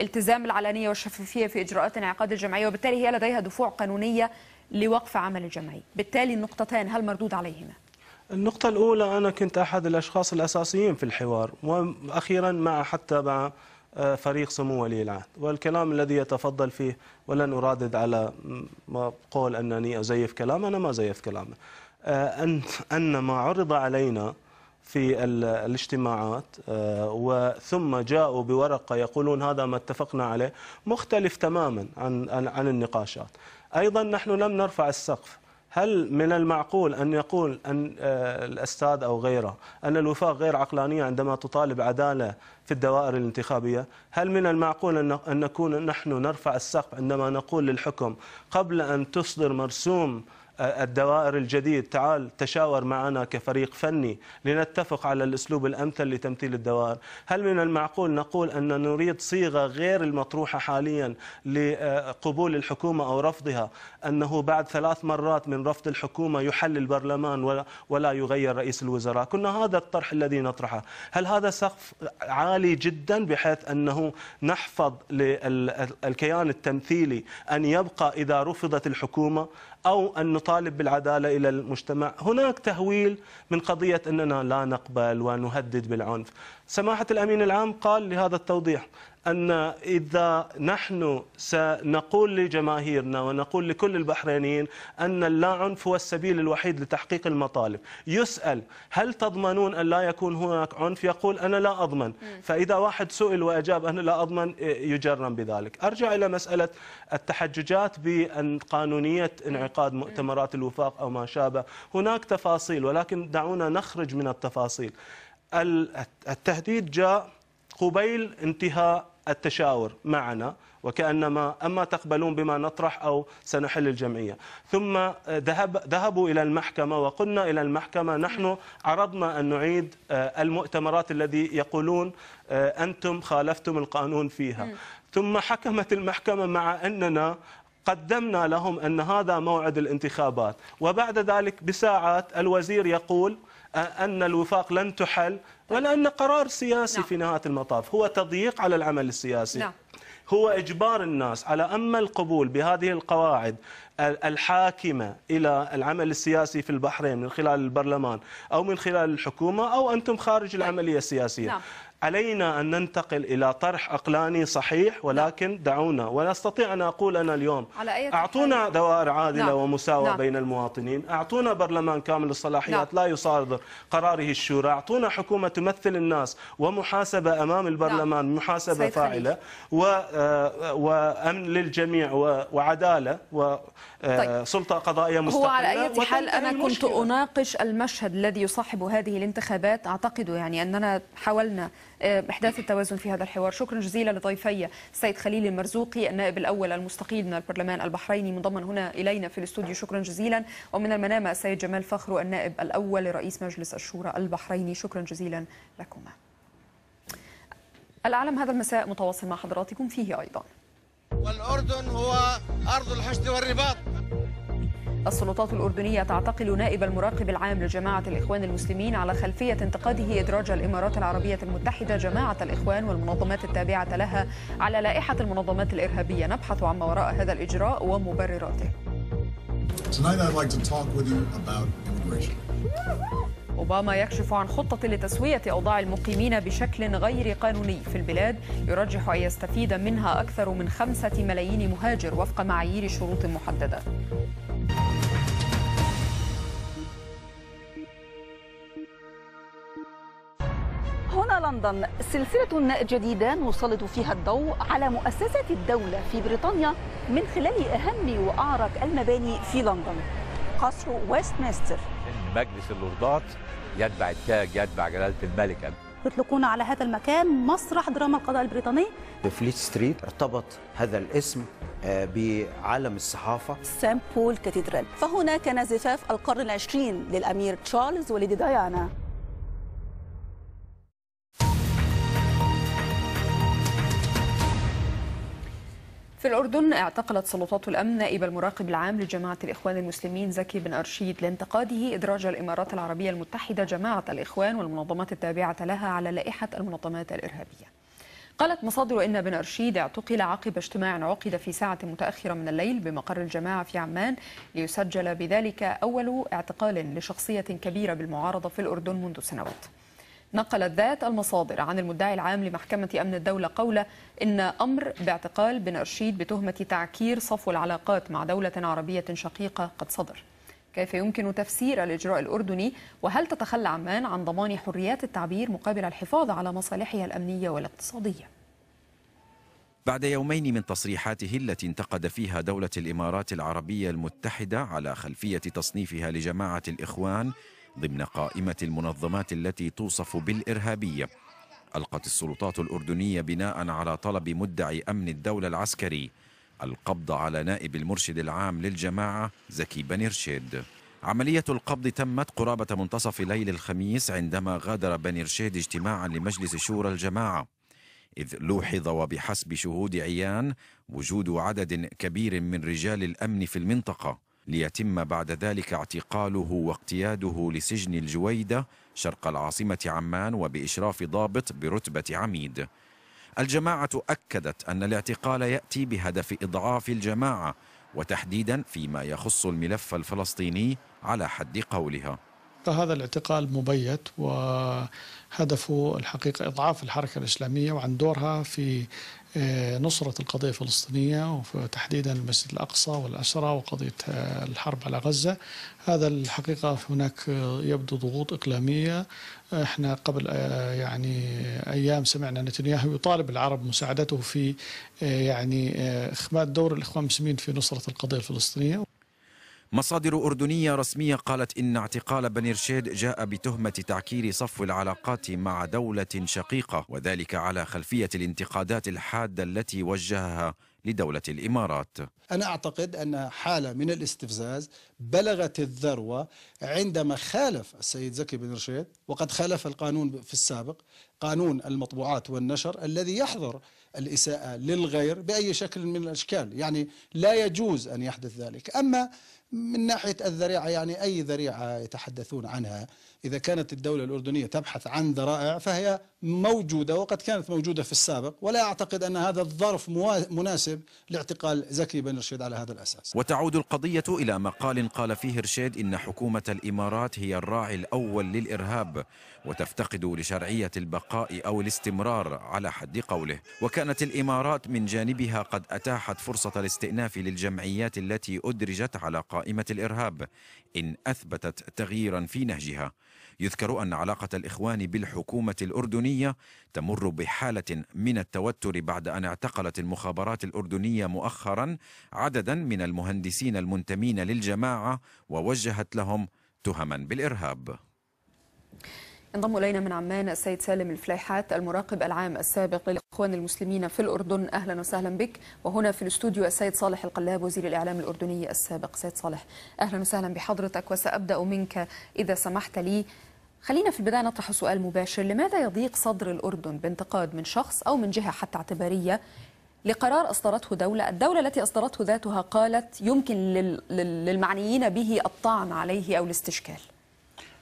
التزام العلنية والشفافية في إجراءات انعقاد الجمعية وبالتالي هي لديها دفوع قانونية لوقف عمل الجمعية بالتالي النقطتان هل مردود عليهما؟ النقطة الأولى أنا كنت أحد الأشخاص الأساسيين في الحوار وأخيرا مع حتى مع فريق سمو ولي العهد والكلام الذي يتفضل فيه ولن أرادد على ما قول أنني أزيف كلام أنا ما زيفت كلامه آه، أن أن ما عرض علينا في الاجتماعات آه، وثم جاءوا بورقة يقولون هذا ما اتفقنا عليه مختلف تماما عن عن النقاشات أيضا نحن لم نرفع السقف هل من المعقول أن يقول أن آه، الأستاذ أو غيره أن الوفاق غير عقلانية عندما تطالب عدالة في الدوائر الانتخابية هل من المعقول أن نكون نحن نرفع السقف عندما نقول للحكم قبل أن تصدر مرسوم آه، الدوائر الجديد تعال تشاور معنا كفريق فني لنتفق على الأسلوب الأمثل لتمثيل الدوائر هل من المعقول نقول أن نريد صيغة غير المطروحة حاليا لقبول الحكومة أو رفضها أنه بعد ثلاث مرات من رفض الحكومة يحل البرلمان ولا يغير رئيس الوزراء كنا هذا الطرح الذي نطرحه هل هذا سقف عالي جدا بحيث أنه نحفظ للكيان التمثيلي أن يبقى إذا رفضت الحكومة أو أن نطالب بالعدالة إلى المجتمع هناك تهويل من قضية أننا لا نقبل ونهدد بالعنف سماحة الأمين العام قال لهذا التوضيح أن إذا نحن سنقول لجماهيرنا ونقول لكل البحرينيين أن اللاعنف هو السبيل الوحيد لتحقيق المطالب يسأل هل تضمنون أن لا يكون هناك عنف يقول أنا لا أضمن فإذا واحد سئل وأجاب أنا لا أضمن يجرم بذلك أرجع إلى مسألة التحججات بقانونية انعقاد مؤتمرات الوفاق أو ما شابه هناك تفاصيل ولكن دعونا نخرج من التفاصيل التهديد جاء قبيل انتهاء التشاور معنا وكانما اما تقبلون بما نطرح او سنحل الجمعيه ثم آه، ذهب ذهبوا الى المحكمه وقلنا الى المحكمه نحن عرضنا ان نعيد آه، المؤتمرات الذي يقولون آه، انتم خالفتم القانون فيها ثم حكمت المحكمه مع اننا قدمنا لهم ان هذا موعد الانتخابات وبعد ذلك بساعات الوزير يقول ان الوفاق لن تحل ولأن قرار سياسي نعم. في نهاية المطاف هو تضييق على العمل السياسي نعم. هو إجبار الناس على أما القبول بهذه القواعد الحاكمة إلى العمل السياسي في البحرين من خلال البرلمان أو من خلال الحكومة أو أنتم خارج نعم. العملية السياسية نعم. علينا أن ننتقل إلى طرح عقلاني صحيح نعم. ولكن دعونا ولا أستطيع أن أقول أنا اليوم على أي أعطونا دوائر عادلة نعم. ومساواة نعم. بين المواطنين أعطونا برلمان كامل الصلاحيات نعم. لا يصادر قراره الشورى أعطونا حكومة تمثل الناس ومحاسبة أمام البرلمان نعم. محاسبة فاعلة آه، و... وأمن للجميع و... وعدالة وسلطة آه، طيب. قضائية مستقلة هو على أي حال أنا كنت أناقش المشهد الذي يصاحب هذه الانتخابات أعتقد يعني أننا حاولنا آه، احداث التوازن في هذا الحوار شكرا جزيلا لضيفي السيد خليل المرزوقي النائب الاول المستقيل من البرلمان البحريني منضما هنا الينا في الاستوديو شكرا جزيلا ومن المنامه السيد جمال فخرو النائب الاول لرئيس مجلس الشورى البحريني شكرا جزيلا لكما العالم هذا المساء متواصل مع حضراتكم فيه ايضا والاردن هو ارض الحشد والرباط السلطات الأردنية تعتقل نائب المراقب العام لجماعة الإخوان المسلمين على خلفية انتقاده إدراج الإمارات العربية المتحدة جماعة الإخوان والمنظمات التابعة لها على لائحة المنظمات الإرهابية نبحث عما وراء هذا الإجراء ومبرراته أوباما يكشف عن خطة لتسوية أوضاع المقيمين بشكل غير قانوني في البلاد يرجح أن يستفيد منها أكثر من خمسة ملايين مهاجر وفق معايير شروط محددة هنا لندن سلسلة جديدة نسلط فيها الضوء على مؤسسة الدولة في بريطانيا من خلال أهم وأعرق المباني في لندن قصر ويستمستر مجلس اللوردات يتبع التاج يتبع جلالة الملكة يطلقون على هذا المكان مسرح دراما القضاء البريطاني فليت ستريت ارتبط هذا الاسم آه، بعالم الصحافة سان بول كاتدرال فهنا كان زفاف القرن العشرين للأمير تشارلز ولدي ديانا في الأردن اعتقلت سلطات الأمن نائب المراقب العام لجماعة الإخوان المسلمين زكي بن أرشيد لانتقاده إدراج الإمارات العربية المتحدة جماعة الإخوان والمنظمات التابعة لها على لائحة المنظمات الإرهابية قالت مصادر إن بن أرشيد اعتقل عقب اجتماع عقد في ساعة متأخرة من الليل بمقر الجماعة في عمان ليسجل بذلك أول اعتقال لشخصية كبيرة بالمعارضة في الأردن منذ سنوات نقلت ذات المصادر عن المدعي العام لمحكمة أمن الدولة قولة إن أمر باعتقال بن أرشيد بتهمة تعكير صفو العلاقات مع دولة عربية شقيقة قد صدر كيف يمكن تفسير الإجراء الأردني وهل تتخلى عمان عن ضمان حريات التعبير مقابل الحفاظ على مصالحها الأمنية والاقتصادية؟ بعد يومين من تصريحاته التي انتقد فيها دولة الإمارات العربية المتحدة على خلفية تصنيفها لجماعة الإخوان ضمن قائمة المنظمات التي توصف بالإرهابية ألقت السلطات الأردنية بناء على طلب مدعي أمن الدولة العسكري القبض على نائب المرشد العام للجماعة زكي بن رشيد عملية القبض تمت قرابة منتصف ليل الخميس عندما غادر بن رشيد اجتماعا لمجلس شورى الجماعة إذ لوحظ وبحسب شهود عيان وجود عدد كبير من رجال الأمن في المنطقة ليتم بعد ذلك اعتقاله واقتياده لسجن الجويدة شرق العاصمة عمان وبإشراف ضابط برتبة عميد الجماعة أكدت أن الاعتقال يأتي بهدف إضعاف الجماعة وتحديدا فيما يخص الملف الفلسطيني على حد قولها هذا الاعتقال مبيت وهدفه الحقيقة إضعاف الحركة الإسلامية وعن دورها في نصرة القضية الفلسطينية وتحديدا المسجد الأقصى والأسرة وقضية الحرب على غزة هذا الحقيقة هناك يبدو ضغوط إقليمية احنا قبل يعني ايام سمعنا نتنياهو يطالب العرب مساعدته في يعني اخماد دور الاخوان المسلمين في نصره القضيه الفلسطينيه مصادر أردنية رسمية قالت إن اعتقال بن رشيد جاء بتهمة تعكير صفو العلاقات مع دولة شقيقة وذلك على خلفية الانتقادات الحادة التي وجهها لدولة الإمارات أنا أعتقد أن حالة من الاستفزاز بلغت الذروة عندما خالف السيد زكي بن رشيد وقد خالف القانون في السابق قانون المطبوعات والنشر الذي يحظر الإساءة للغير بأي شكل من الأشكال يعني لا يجوز أن يحدث ذلك أما من ناحية الذريعة يعني أي ذريعة يتحدثون عنها إذا كانت الدولة الأردنية تبحث عن ذرائع فهي موجودة وقد كانت موجودة في السابق ولا أعتقد أن هذا الظرف مناسب لاعتقال زكي بن رشيد على هذا الأساس وتعود القضية إلى مقال قال فيه رشيد إن حكومة الإمارات هي الراعي الأول للإرهاب وتفتقد لشرعية البقاء أو الاستمرار على حد قوله وكانت الإمارات من جانبها قد أتاحت فرصة الاستئناف للجمعيات التي أدرجت على قائمة الإرهاب إن أثبتت تغييرا في نهجها يذكر أن علاقة الإخوان بالحكومة الأردنية تمر بحالة من التوتر بعد أن اعتقلت المخابرات الأردنية مؤخرا عددا من المهندسين المنتمين للجماعة ووجهت لهم تهما بالإرهاب انضم الينا من عمان السيد سالم الفليحات المراقب العام السابق للاخوان المسلمين في الاردن اهلا وسهلا بك وهنا في الاستوديو السيد صالح القلاب وزير الاعلام الاردني السابق سيد صالح اهلا وسهلا بحضرتك وسابدا منك اذا سمحت لي خلينا في البدايه نطرح سؤال مباشر لماذا يضيق صدر الاردن بانتقاد من شخص او من جهه حتى اعتباريه لقرار أصدرته دولة الدولة التي أصدرته ذاتها قالت يمكن للمعنيين به الطعن عليه أو الاستشكال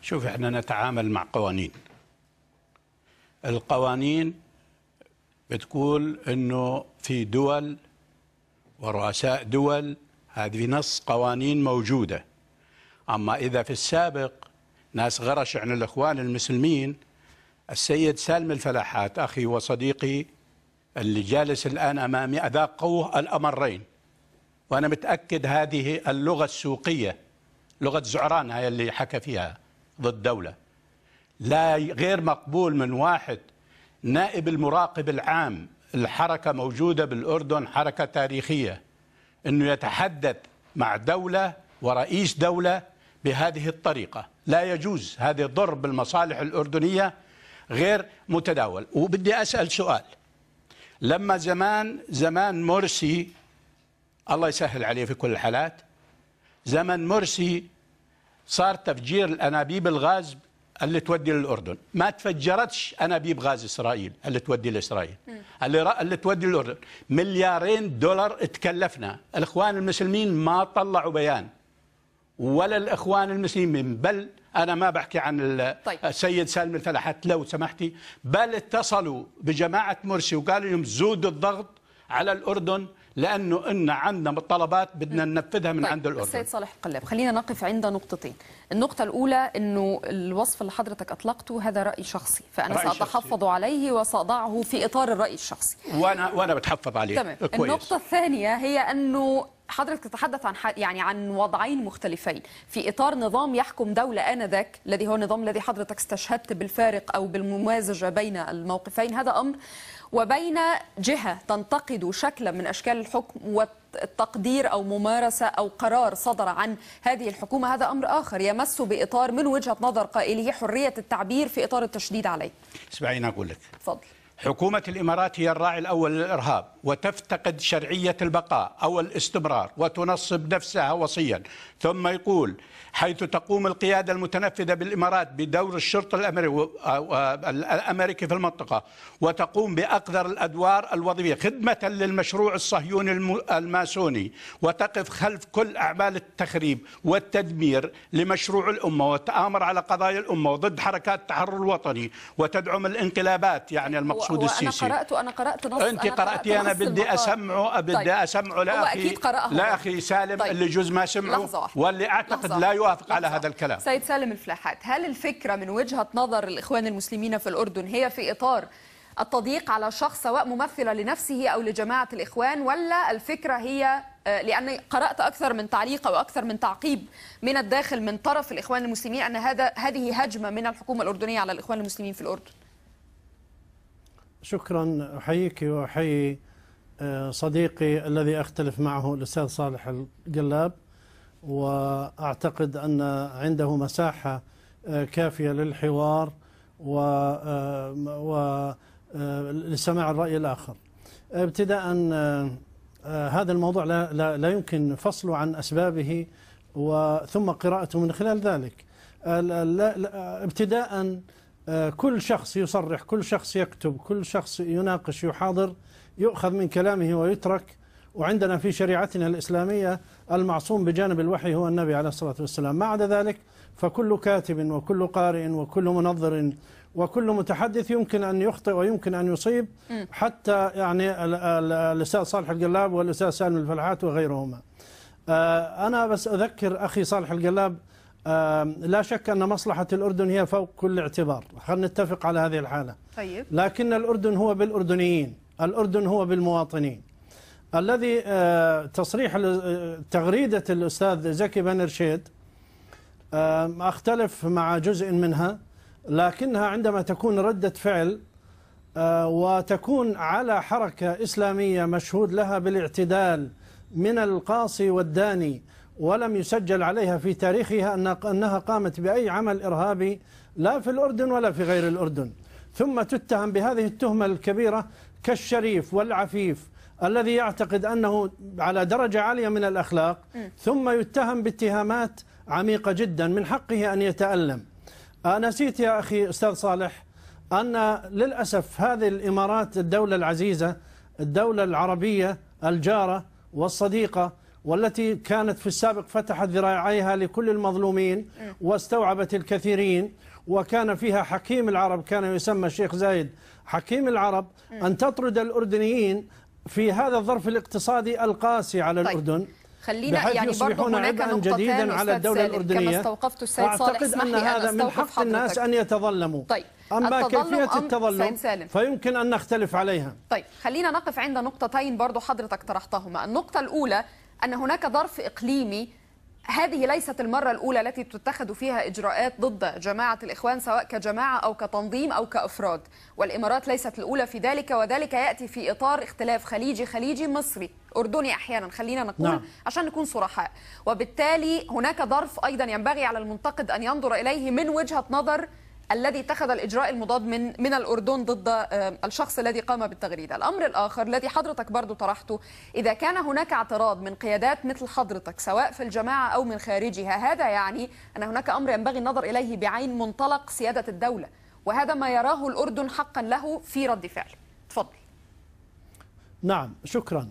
شوف احنا نتعامل مع قوانين القوانين بتقول انه في دول ورؤساء دول هذه نص قوانين موجوده اما اذا في السابق ناس غرش عن الاخوان المسلمين السيد سالم الفلاحات اخي وصديقي اللي جالس الان امامي اذاقوه الامرين وانا متاكد هذه اللغه السوقيه لغه زعران هي اللي حكى فيها ضد دولة لا غير مقبول من واحد نائب المراقب العام الحركة موجودة بالأردن حركة تاريخية أنه يتحدث مع دولة ورئيس دولة بهذه الطريقة لا يجوز هذا ضرب بالمصالح الأردنية غير متداول وبدي أسأل سؤال لما زمان زمان مرسي الله يسهل عليه في كل الحالات زمن مرسي صار تفجير الانابيب الغاز اللي تودي للاردن ما تفجرتش انابيب غاز اسرائيل اللي تودي لاسرائيل اللي, را... اللي تودي للاردن مليارين دولار تكلفنا الاخوان المسلمين ما طلعوا بيان ولا الاخوان المسلمين بل انا ما بحكي عن طيب. السيد طيب. سالم الفلاحات لو سمحتي بل اتصلوا بجماعه مرسي وقالوا لهم زود الضغط على الاردن لانه ان عندنا طلبات بدنا ننفذها من طيب عند الاردن السيد صالح القلاب خلينا نقف عند نقطتين النقطه الاولى انه الوصف اللي حضرتك اطلقته هذا راي شخصي فانا رأي ساتحفظ شخصي. عليه وساضعه في اطار الراي الشخصي وانا وانا بتحفظ عليه تمام كويس. النقطه الثانيه هي انه حضرتك تتحدث عن يعني عن وضعين مختلفين في اطار نظام يحكم دوله انذاك الذي هو النظام الذي حضرتك استشهدت بالفارق او بالممازجه بين الموقفين هذا امر وبين جهه تنتقد شكلا من اشكال الحكم والتقدير او ممارسه او قرار صدر عن هذه الحكومه هذا امر اخر يمس باطار من وجهه نظر قائله حريه التعبير في اطار التشديد عليه. اسمعيني اقول لك. تفضل. حكومة الإمارات هي الراعي الأول للإرهاب وتفتقد شرعية البقاء أو الاستمرار وتنصب نفسها وصيا ثم يقول حيث تقوم القيادة المتنفذة بالإمارات بدور الشرطة الأمريكي في المنطقة وتقوم بأقدر الأدوار الوظيفية خدمة للمشروع الصهيوني الماسوني وتقف خلف كل أعمال التخريب والتدمير لمشروع الأمة وتآمر على قضايا الأمة وضد حركات التحرر الوطني وتدعم الانقلابات يعني المقصود المفروض السيسي انا قرات انا قرات نص انت قراتي انا بدي اسمعه بدي طيب. اسمعه لا اخي سالم طيب. اللي جزء ما سمعه واللي اعتقد لحظة. لا يوافق لحظة. على هذا الكلام سيد سالم الفلاحات هل الفكره من وجهه نظر الاخوان المسلمين في الاردن هي في اطار التضييق على شخص سواء ممثلة لنفسه أو لجماعة الإخوان ولا الفكرة هي آه، لأن قرأت أكثر من تعليق أو أكثر من تعقيب من الداخل من طرف الإخوان المسلمين أن هذا هذه هجمة من الحكومة الأردنية على الإخوان المسلمين في الأردن شكرا أحييك وأحيي آه، صديقي الذي أختلف معه الأستاذ صالح القلاب وأعتقد أن عنده مساحة آه، كافية للحوار و آه، لسماع الرأي الآخر ابتداء هذا الموضوع لا, لا, لا يمكن فصله عن أسبابه وثم قراءته من خلال ذلك ابتداء آه، كل شخص يصرح كل شخص يكتب كل شخص يناقش يحاضر يؤخذ من كلامه ويترك وعندنا في شريعتنا الإسلامية المعصوم بجانب الوحي هو النبي عليه الصلاة والسلام ما عدا ذلك فكل كاتب وكل قارئ وكل منظر وكل متحدث يمكن أن يخطئ ويمكن أن يصيب حتى يعني الأستاذ صالح القلاب والأستاذ سالم الفلحات وغيرهما آه، أنا بس أذكر أخي صالح القلاب لا شك أن مصلحة الأردن هي فوق كل اعتبار خلنا نتفق على هذه الحالة طيب. لكن الأردن هو بالأردنيين الأردن هو بالمواطنين الذي آه، تصريح آه، تغريدة الأستاذ زكي بن رشيد أختلف مع جزء منها لكنها عندما تكون ردة فعل آه، وتكون على حركة إسلامية مشهود لها بالاعتدال من القاصي والداني ولم يسجل عليها في تاريخها أنها قامت بأي عمل إرهابي لا في الأردن ولا في غير الأردن ثم تتهم بهذه التهمة الكبيرة كالشريف والعفيف الذي يعتقد أنه على درجة عالية من الأخلاق ثم يتهم باتهامات عميقة جدا من حقه أن يتألم آه، نسيت يا أخي أستاذ صالح أن للأسف هذه الإمارات الدولة العزيزة الدولة العربية الجارة والصديقة والتي كانت في السابق فتحت ذراعيها لكل المظلومين واستوعبت الكثيرين وكان فيها حكيم العرب كان يسمى الشيخ زايد حكيم العرب أن تطرد الأردنيين في هذا الظرف الاقتصادي القاسي على طيب. الأردن خلينا يعني برضه هناك نقطتان على الدولة الأردنية كما استوقفت السيد صالح اسمح لي أن هذا من حق الناس أن يتظلموا طيب أما كيفية التظلم فيمكن أن نختلف عليها طيب خلينا نقف عند نقطتين برضه حضرتك طرحتهما النقطة الأولى أن هناك ظرف إقليمي هذه ليست المرة الأولى التي تتخذ فيها إجراءات ضد جماعة الإخوان سواء كجماعة أو كتنظيم أو كأفراد والإمارات ليست الأولى في ذلك وذلك يأتي في إطار اختلاف خليجي خليجي مصري أردني أحيانا خلينا نقول نعم. عشان نكون صرحاء وبالتالي هناك ظرف أيضا ينبغي على المنتقد أن ينظر إليه من وجهة نظر الذي اتخذ الاجراء المضاد من من الاردن ضد آه، الشخص الذي قام بالتغريده، الامر الاخر الذي حضرتك برضه طرحته اذا كان هناك اعتراض من قيادات مثل حضرتك سواء في الجماعه او من خارجها، هذا يعني ان هناك امر ينبغي النظر اليه بعين منطلق سياده الدوله، وهذا ما يراه الاردن حقا له في رد فعل. تفضل. نعم شكرا.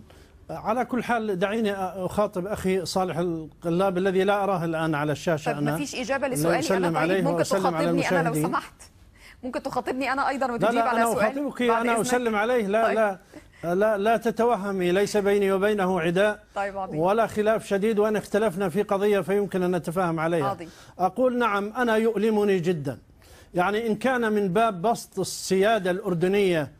على كل حال دعيني أخاطب أخي صالح القلاب الذي لا أراه الآن على الشاشة طيب أنا ما فيش إجابة لسؤالي أنا طيب ممكن تخاطبني أنا لو سمحت ممكن تخاطبني أنا أيضا وتجيب لا لا على سؤالي أنا أخاطبك أنا أسلم عليه لا طيب. لا لا لا تتوهمي ليس بيني وبينه عداء طيب عظيم. ولا خلاف شديد وان اختلفنا في قضيه فيمكن ان نتفاهم عليها عظيم. اقول نعم انا يؤلمني جدا يعني ان كان من باب بسط السياده الاردنيه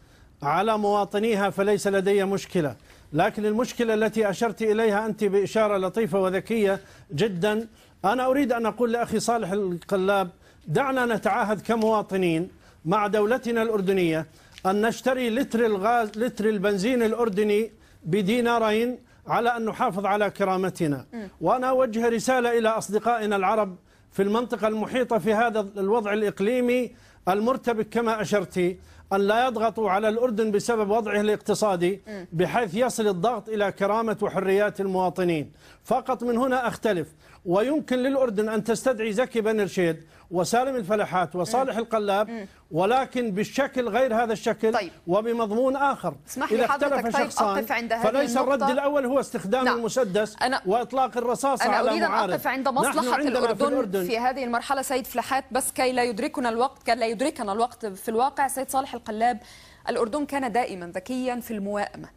على مواطنيها فليس لدي مشكله لكن المشكلة التي أشرت إليها أنت بإشارة لطيفة وذكية جدا أنا أريد أن أقول لأخي صالح القلاب دعنا نتعاهد كمواطنين مع دولتنا الأردنية أن نشتري لتر الغاز لتر البنزين الأردني بدينارين على أن نحافظ على كرامتنا وأنا أوجه رسالة إلى أصدقائنا العرب في المنطقة المحيطة في هذا الوضع الإقليمي المرتبك كما أشرت أن لا يضغطوا على الأردن بسبب وضعه الاقتصادي بحيث يصل الضغط إلى كرامة وحريات المواطنين فقط من هنا أختلف ويمكن للأردن أن تستدعي زكي بن رشيد وسالم الفلاحات وصالح مم. القلاب مم. ولكن بالشكل غير هذا الشكل طيب. وبمضمون آخر اسمح إذا اختلف طيب شخصان عند فليس النقطة. الرد الأول هو استخدام نعم. المسدس أنا وإطلاق الرصاص أنا على أريد أن أقف عند مصلحة الأردن في, الأردن في هذه المرحلة سيد فلاحات بس كي لا يدركنا الوقت كي لا يدركنا الوقت في الواقع سيد صالح القلاب الأردن كان دائما ذكيا في الموائمة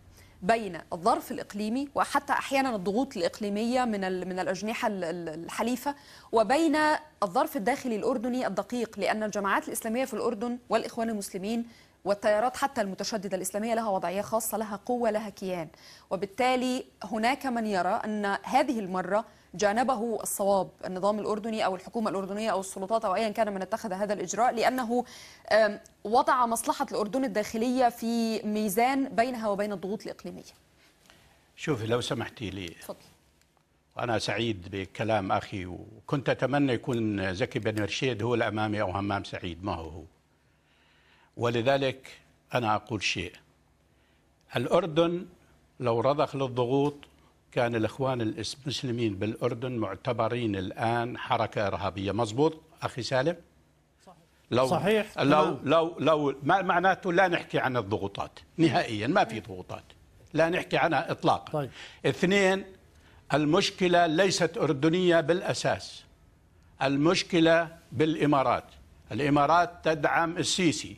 بين الظرف الاقليمي وحتى احيانا الضغوط الاقليميه من من الاجنحه الحليفه وبين الظرف الداخلي الاردني الدقيق لان الجماعات الاسلاميه في الاردن والاخوان المسلمين والتيارات حتى المتشدده الاسلاميه لها وضعيه خاصه لها قوه لها كيان وبالتالي هناك من يرى ان هذه المره جانبه الصواب النظام الأردني أو الحكومة الأردنية أو السلطات أو أيا كان من اتخذ هذا الإجراء لأنه وضع مصلحة الأردن الداخلية في ميزان بينها وبين الضغوط الإقليمية شوفي لو سمحتي لي تفضل انا سعيد بكلام أخي وكنت أتمنى يكون زكي بن رشيد هو الأمامي أو همام سعيد ما هو هو ولذلك أنا أقول شيء الأردن لو رضخ للضغوط كان الإخوان المسلمين بالأردن معتبرين الآن حركة إرهابية مزبوط أخي سالم لو صحيح لو لو لو ما معناته لا نحكي عن الضغوطات نهائيا ما في إيه. ضغوطات لا نحكي عنها اطلاقا طيب. اثنين المشكله ليست اردنيه بالاساس المشكله بالامارات الامارات تدعم السيسي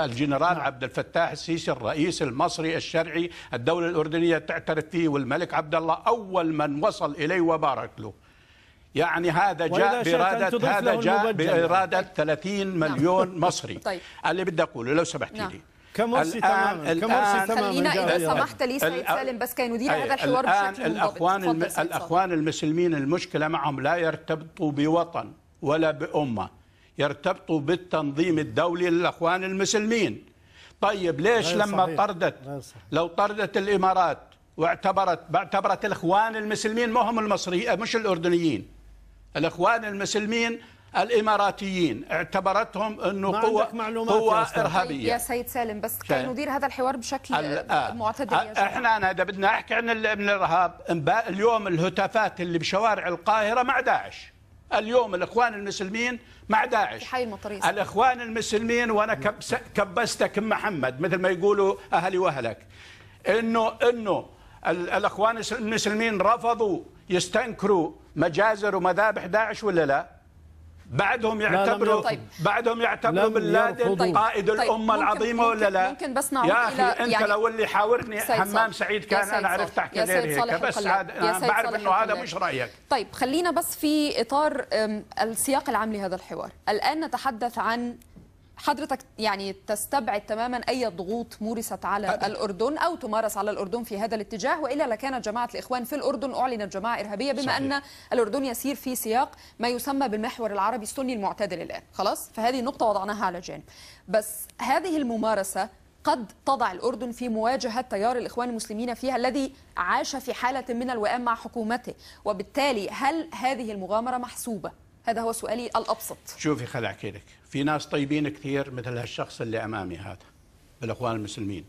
الجنرال نعم. عبد الفتاح السيسي الرئيس المصري الشرعي الدولة الأردنية تعترف فيه والملك عبد الله أول من وصل إليه وبارك له يعني هذا جاء بإرادة هذا جاء بإرادة 30 طيب. نعم. مليون نعم. مصري طيب. اللي بدي أقوله لو سمحت نعم. لي كمرسي تماما كمرسي تماما خلينا اذا سمحت لي سيد سالم بس كانوا دي طيب، هذا الحوار بشكل الاخوان الم... الاخوان المسلمين المشكله معهم لا يرتبطوا بوطن ولا بامه يرتبطوا بالتنظيم الدولي للأخوان المسلمين طيب ليش لما صحيح. طردت لو طردت الإمارات واعتبرت اعتبرت الإخوان المسلمين ما هم المصريين مش الأردنيين الإخوان المسلمين الاماراتيين اعتبرتهم انه قوه قوه ارهابيه طيب يا سيد سالم بس كان ندير هذا الحوار بشكل آه. معتدل آه. احنا انا بدنا احكي عن الارهاب اليوم الهتافات اللي بشوارع القاهره مع داعش اليوم الاخوان المسلمين مع داعش حي المطريس الاخوان المسلمين وانا كبستك ام محمد مثل ما يقولوا اهلي واهلك انه انه الاخوان المسلمين رفضوا يستنكروا مجازر ومذابح داعش ولا لا؟ بعدهم يعتبروا طيب. بعدهم يعتبروا بن لادن طيب. قائد طيب. الامه ممكن العظيمه ممكن ولا لا؟ ممكن بس نعود يا اخي انت يعني لو اللي حاورني حمام سعيد كان انا عرفت احكي غير هيك بس عاد انا بعرف انه هذا مش رايك طيب خلينا بس في اطار السياق العام لهذا الحوار الان نتحدث عن حضرتك يعني تستبعد تماما أي ضغوط مورست على أبداً. الأردن أو تمارس على الأردن في هذا الاتجاه وإلا لكانت جماعة الإخوان في الأردن أعلنت جماعة إرهابية بما صحيح. أن الأردن يسير في سياق ما يسمى بالمحور العربي السني المعتدل الآن خلاص فهذه نقطة وضعناها على جانب بس هذه الممارسة قد تضع الأردن في مواجهة تيار الإخوان المسلمين فيها الذي عاش في حالة من الوئام مع حكومته وبالتالي هل هذه المغامرة محسوبة هذا هو سؤالي الأبسط شوفي خل أحكي لك في ناس طيبين كثير مثل هالشخص اللي أمامي هذا بالأخوان المسلمين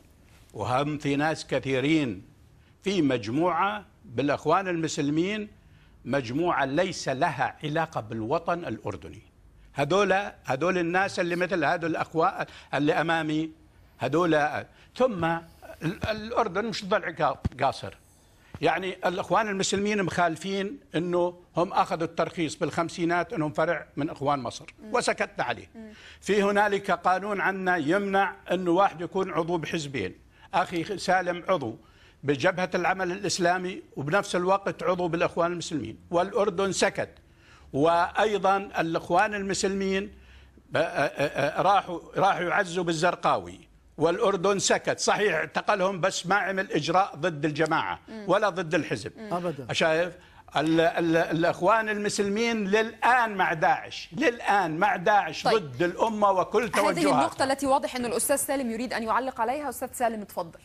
وهم في ناس كثيرين في مجموعة بالأخوان المسلمين مجموعة ليس لها علاقة بالوطن الأردني هذول هذول الناس اللي مثل هذول الأخوان اللي أمامي هذول ثم الأردن مش ضلع قاصر يعني الاخوان المسلمين مخالفين انه هم اخذوا الترخيص بالخمسينات انهم فرع من اخوان مصر وسكتنا عليه في هنالك قانون عندنا يمنع انه واحد يكون عضو بحزبين اخي سالم عضو بجبهه العمل الاسلامي وبنفس الوقت عضو بالاخوان المسلمين والاردن سكت وايضا الاخوان المسلمين راحوا راحوا يعزوا بالزرقاوي والاردن سكت صحيح اعتقلهم بس ما عمل اجراء ضد الجماعه ولا ضد الحزب ابدا شايف ال ال الاخوان المسلمين للان مع داعش للان مع داعش طيب. ضد الامه وكل توجهاتها هذه النقطه التي واضح ان الاستاذ سالم يريد ان يعلق عليها استاذ سالم تفضل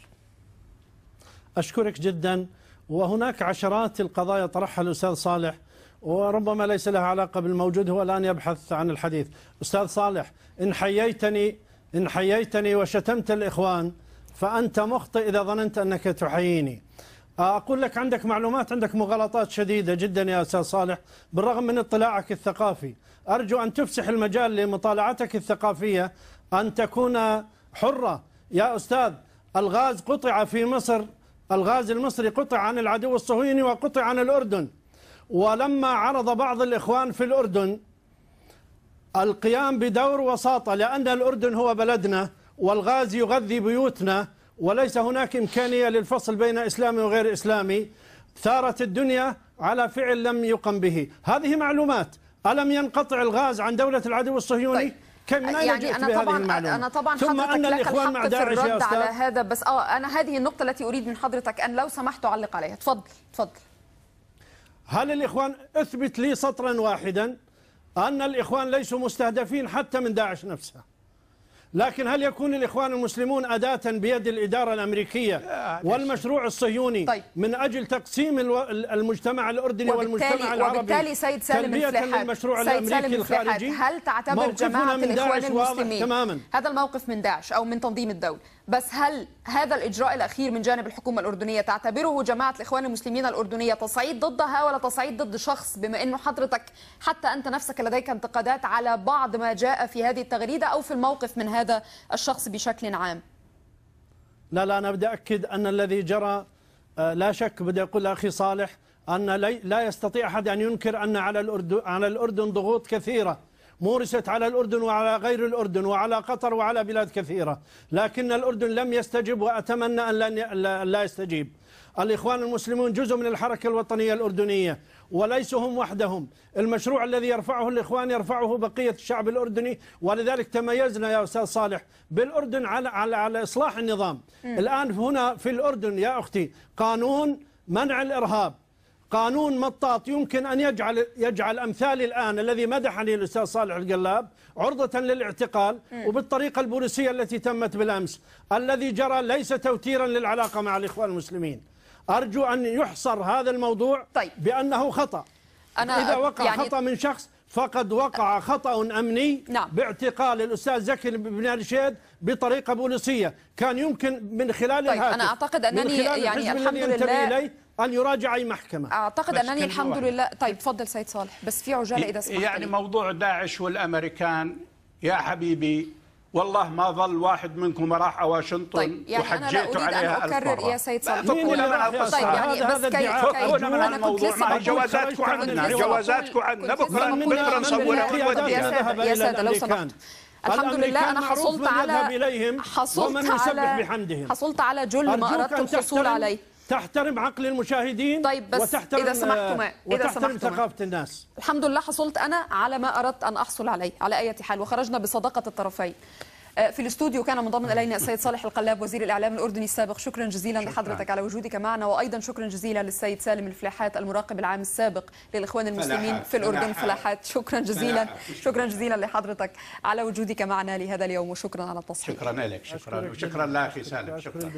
اشكرك جدا وهناك عشرات القضايا طرحها الاستاذ صالح وربما ليس لها علاقه بالموجود هو الان يبحث عن الحديث استاذ صالح ان حييتني إن حييتني وشتمت الإخوان فأنت مخطئ إذا ظننت أنك تحييني آه، أقول لك عندك معلومات عندك مغالطات شديدة جدا يا أستاذ صالح بالرغم من اطلاعك الثقافي أرجو أن تفسح المجال لمطالعتك الثقافية أن تكون حرة يا أستاذ الغاز قطع في مصر الغاز المصري قطع عن العدو الصهيوني وقطع عن الأردن ولما عرض بعض الإخوان في الأردن القيام بدور وساطة لأن الأردن هو بلدنا والغاز يغذي بيوتنا وليس هناك إمكانية للفصل بين إسلامي وغير إسلامي ثارت الدنيا على فعل لم يقم به هذه معلومات ألم ينقطع الغاز عن دولة العدو الصهيوني؟ طيب. من يعني أنا طبعا أنا طبعا ثم أن الإخوان مع داعش يا أستاذ على هذا بس آه أنا هذه النقطة التي أريد من حضرتك أن لو سمحت أعلق عليها تفضل تفضل هل الإخوان أثبت لي سطرا واحدا أن الإخوان ليسوا مستهدفين حتى من داعش نفسها لكن هل يكون الإخوان المسلمون أداة بيد الإدارة الأمريكية والمشروع الصهيوني طيب. من أجل تقسيم المجتمع الأردني والمجتمع العربي وبالتالي سيد سالم الفلاحات سيد الأمريكي سالم الخارجي هل تعتبر جماعة الإخوان المسلمين تماما هذا الموقف من داعش أو من تنظيم الدولة بس هل هذا الإجراء الأخير من جانب الحكومة الأردنية تعتبره جماعة الإخوان المسلمين الأردنية تصعيد ضدها ولا تصعيد ضد شخص بما أنه حضرتك حتى أنت نفسك لديك انتقادات على بعض ما جاء في هذه التغريدة أو في الموقف من هذا الشخص بشكل عام لا لا أنا بدي أكد أن الذي جرى آه، لا شك بدي أقول أخي صالح أن لا يستطيع أحد أن ينكر أن على الأردن ضغوط كثيرة مورست على الأردن وعلى غير الأردن وعلى قطر وعلى بلاد كثيرة لكن الأردن لم يستجب وأتمنى أن لا يستجيب الإخوان المسلمون جزء من الحركة الوطنية الأردنية وليسوا هم وحدهم المشروع الذي يرفعه الإخوان يرفعه بقية الشعب الأردني ولذلك تميزنا يا أستاذ صالح بالأردن على, على, على إصلاح النظام م. الآن هنا في الأردن يا أختي قانون منع الإرهاب قانون مطاط يمكن أن يجعل يجعل أمثالي الآن الذي مدحني الأستاذ صالح القلاب عرضة للاعتقال وبالطريقة البوليسية التي تمت بالأمس الذي جرى ليس توتيرا للعلاقة مع الإخوان المسلمين أرجو أن يحصر هذا الموضوع طيب. بأنه خطأ أنا إذا وقع يعني خطأ من شخص فقد وقع خطأ أمني نعم. باعتقال الأستاذ زكي بن رشيد بطريقة بوليسية كان يمكن من خلال طيب الهاتف أنا أعتقد أنني يعني الحمد لله إليه ان يراجع اي محكمه اعتقد انني الحمد واحد. لله طيب تفضل سيد صالح بس في عجاله اذا سمحت يعني لي. موضوع داعش والامريكان يا حبيبي والله ما ظل واحد منكم راح واشنطن طيب يعني وحجيتوا عليها أنا أكرر يا سيد صالح طيب يعني بس كي فكونا من الموضوع ما هي جوازاتكم عنا جوازاتكم عنا بكرة بكرة نصورها يا سادة يا سادة لو سمحت الحمد لله انا حصلت على حصلت على حصلت على جل ما اردت الحصول عليه تحترم عقل المشاهدين طيب بس وتحترم إذا سمحتم آه، إذا سمحتم ثقافة الناس الحمد لله حصلت أنا على ما أردت أن أحصل عليه على أي حال وخرجنا بصداقة الطرفين آه، في الاستوديو كان منضما الينا السيد صالح القلاب وزير الاعلام الاردني السابق شكرا جزيلا شكرا. لحضرتك على وجودك معنا وايضا شكرا جزيلا للسيد سالم الفلاحات المراقب العام السابق للاخوان المسلمين فلاحات. في الاردن فلاحات شكرا جزيلا فلاحات. شكرا جزيلا لحضرتك على وجودك معنا لهذا اليوم وشكرا على التصحيح شكرا لك شكرا وشكرا لاخي سالم شكرا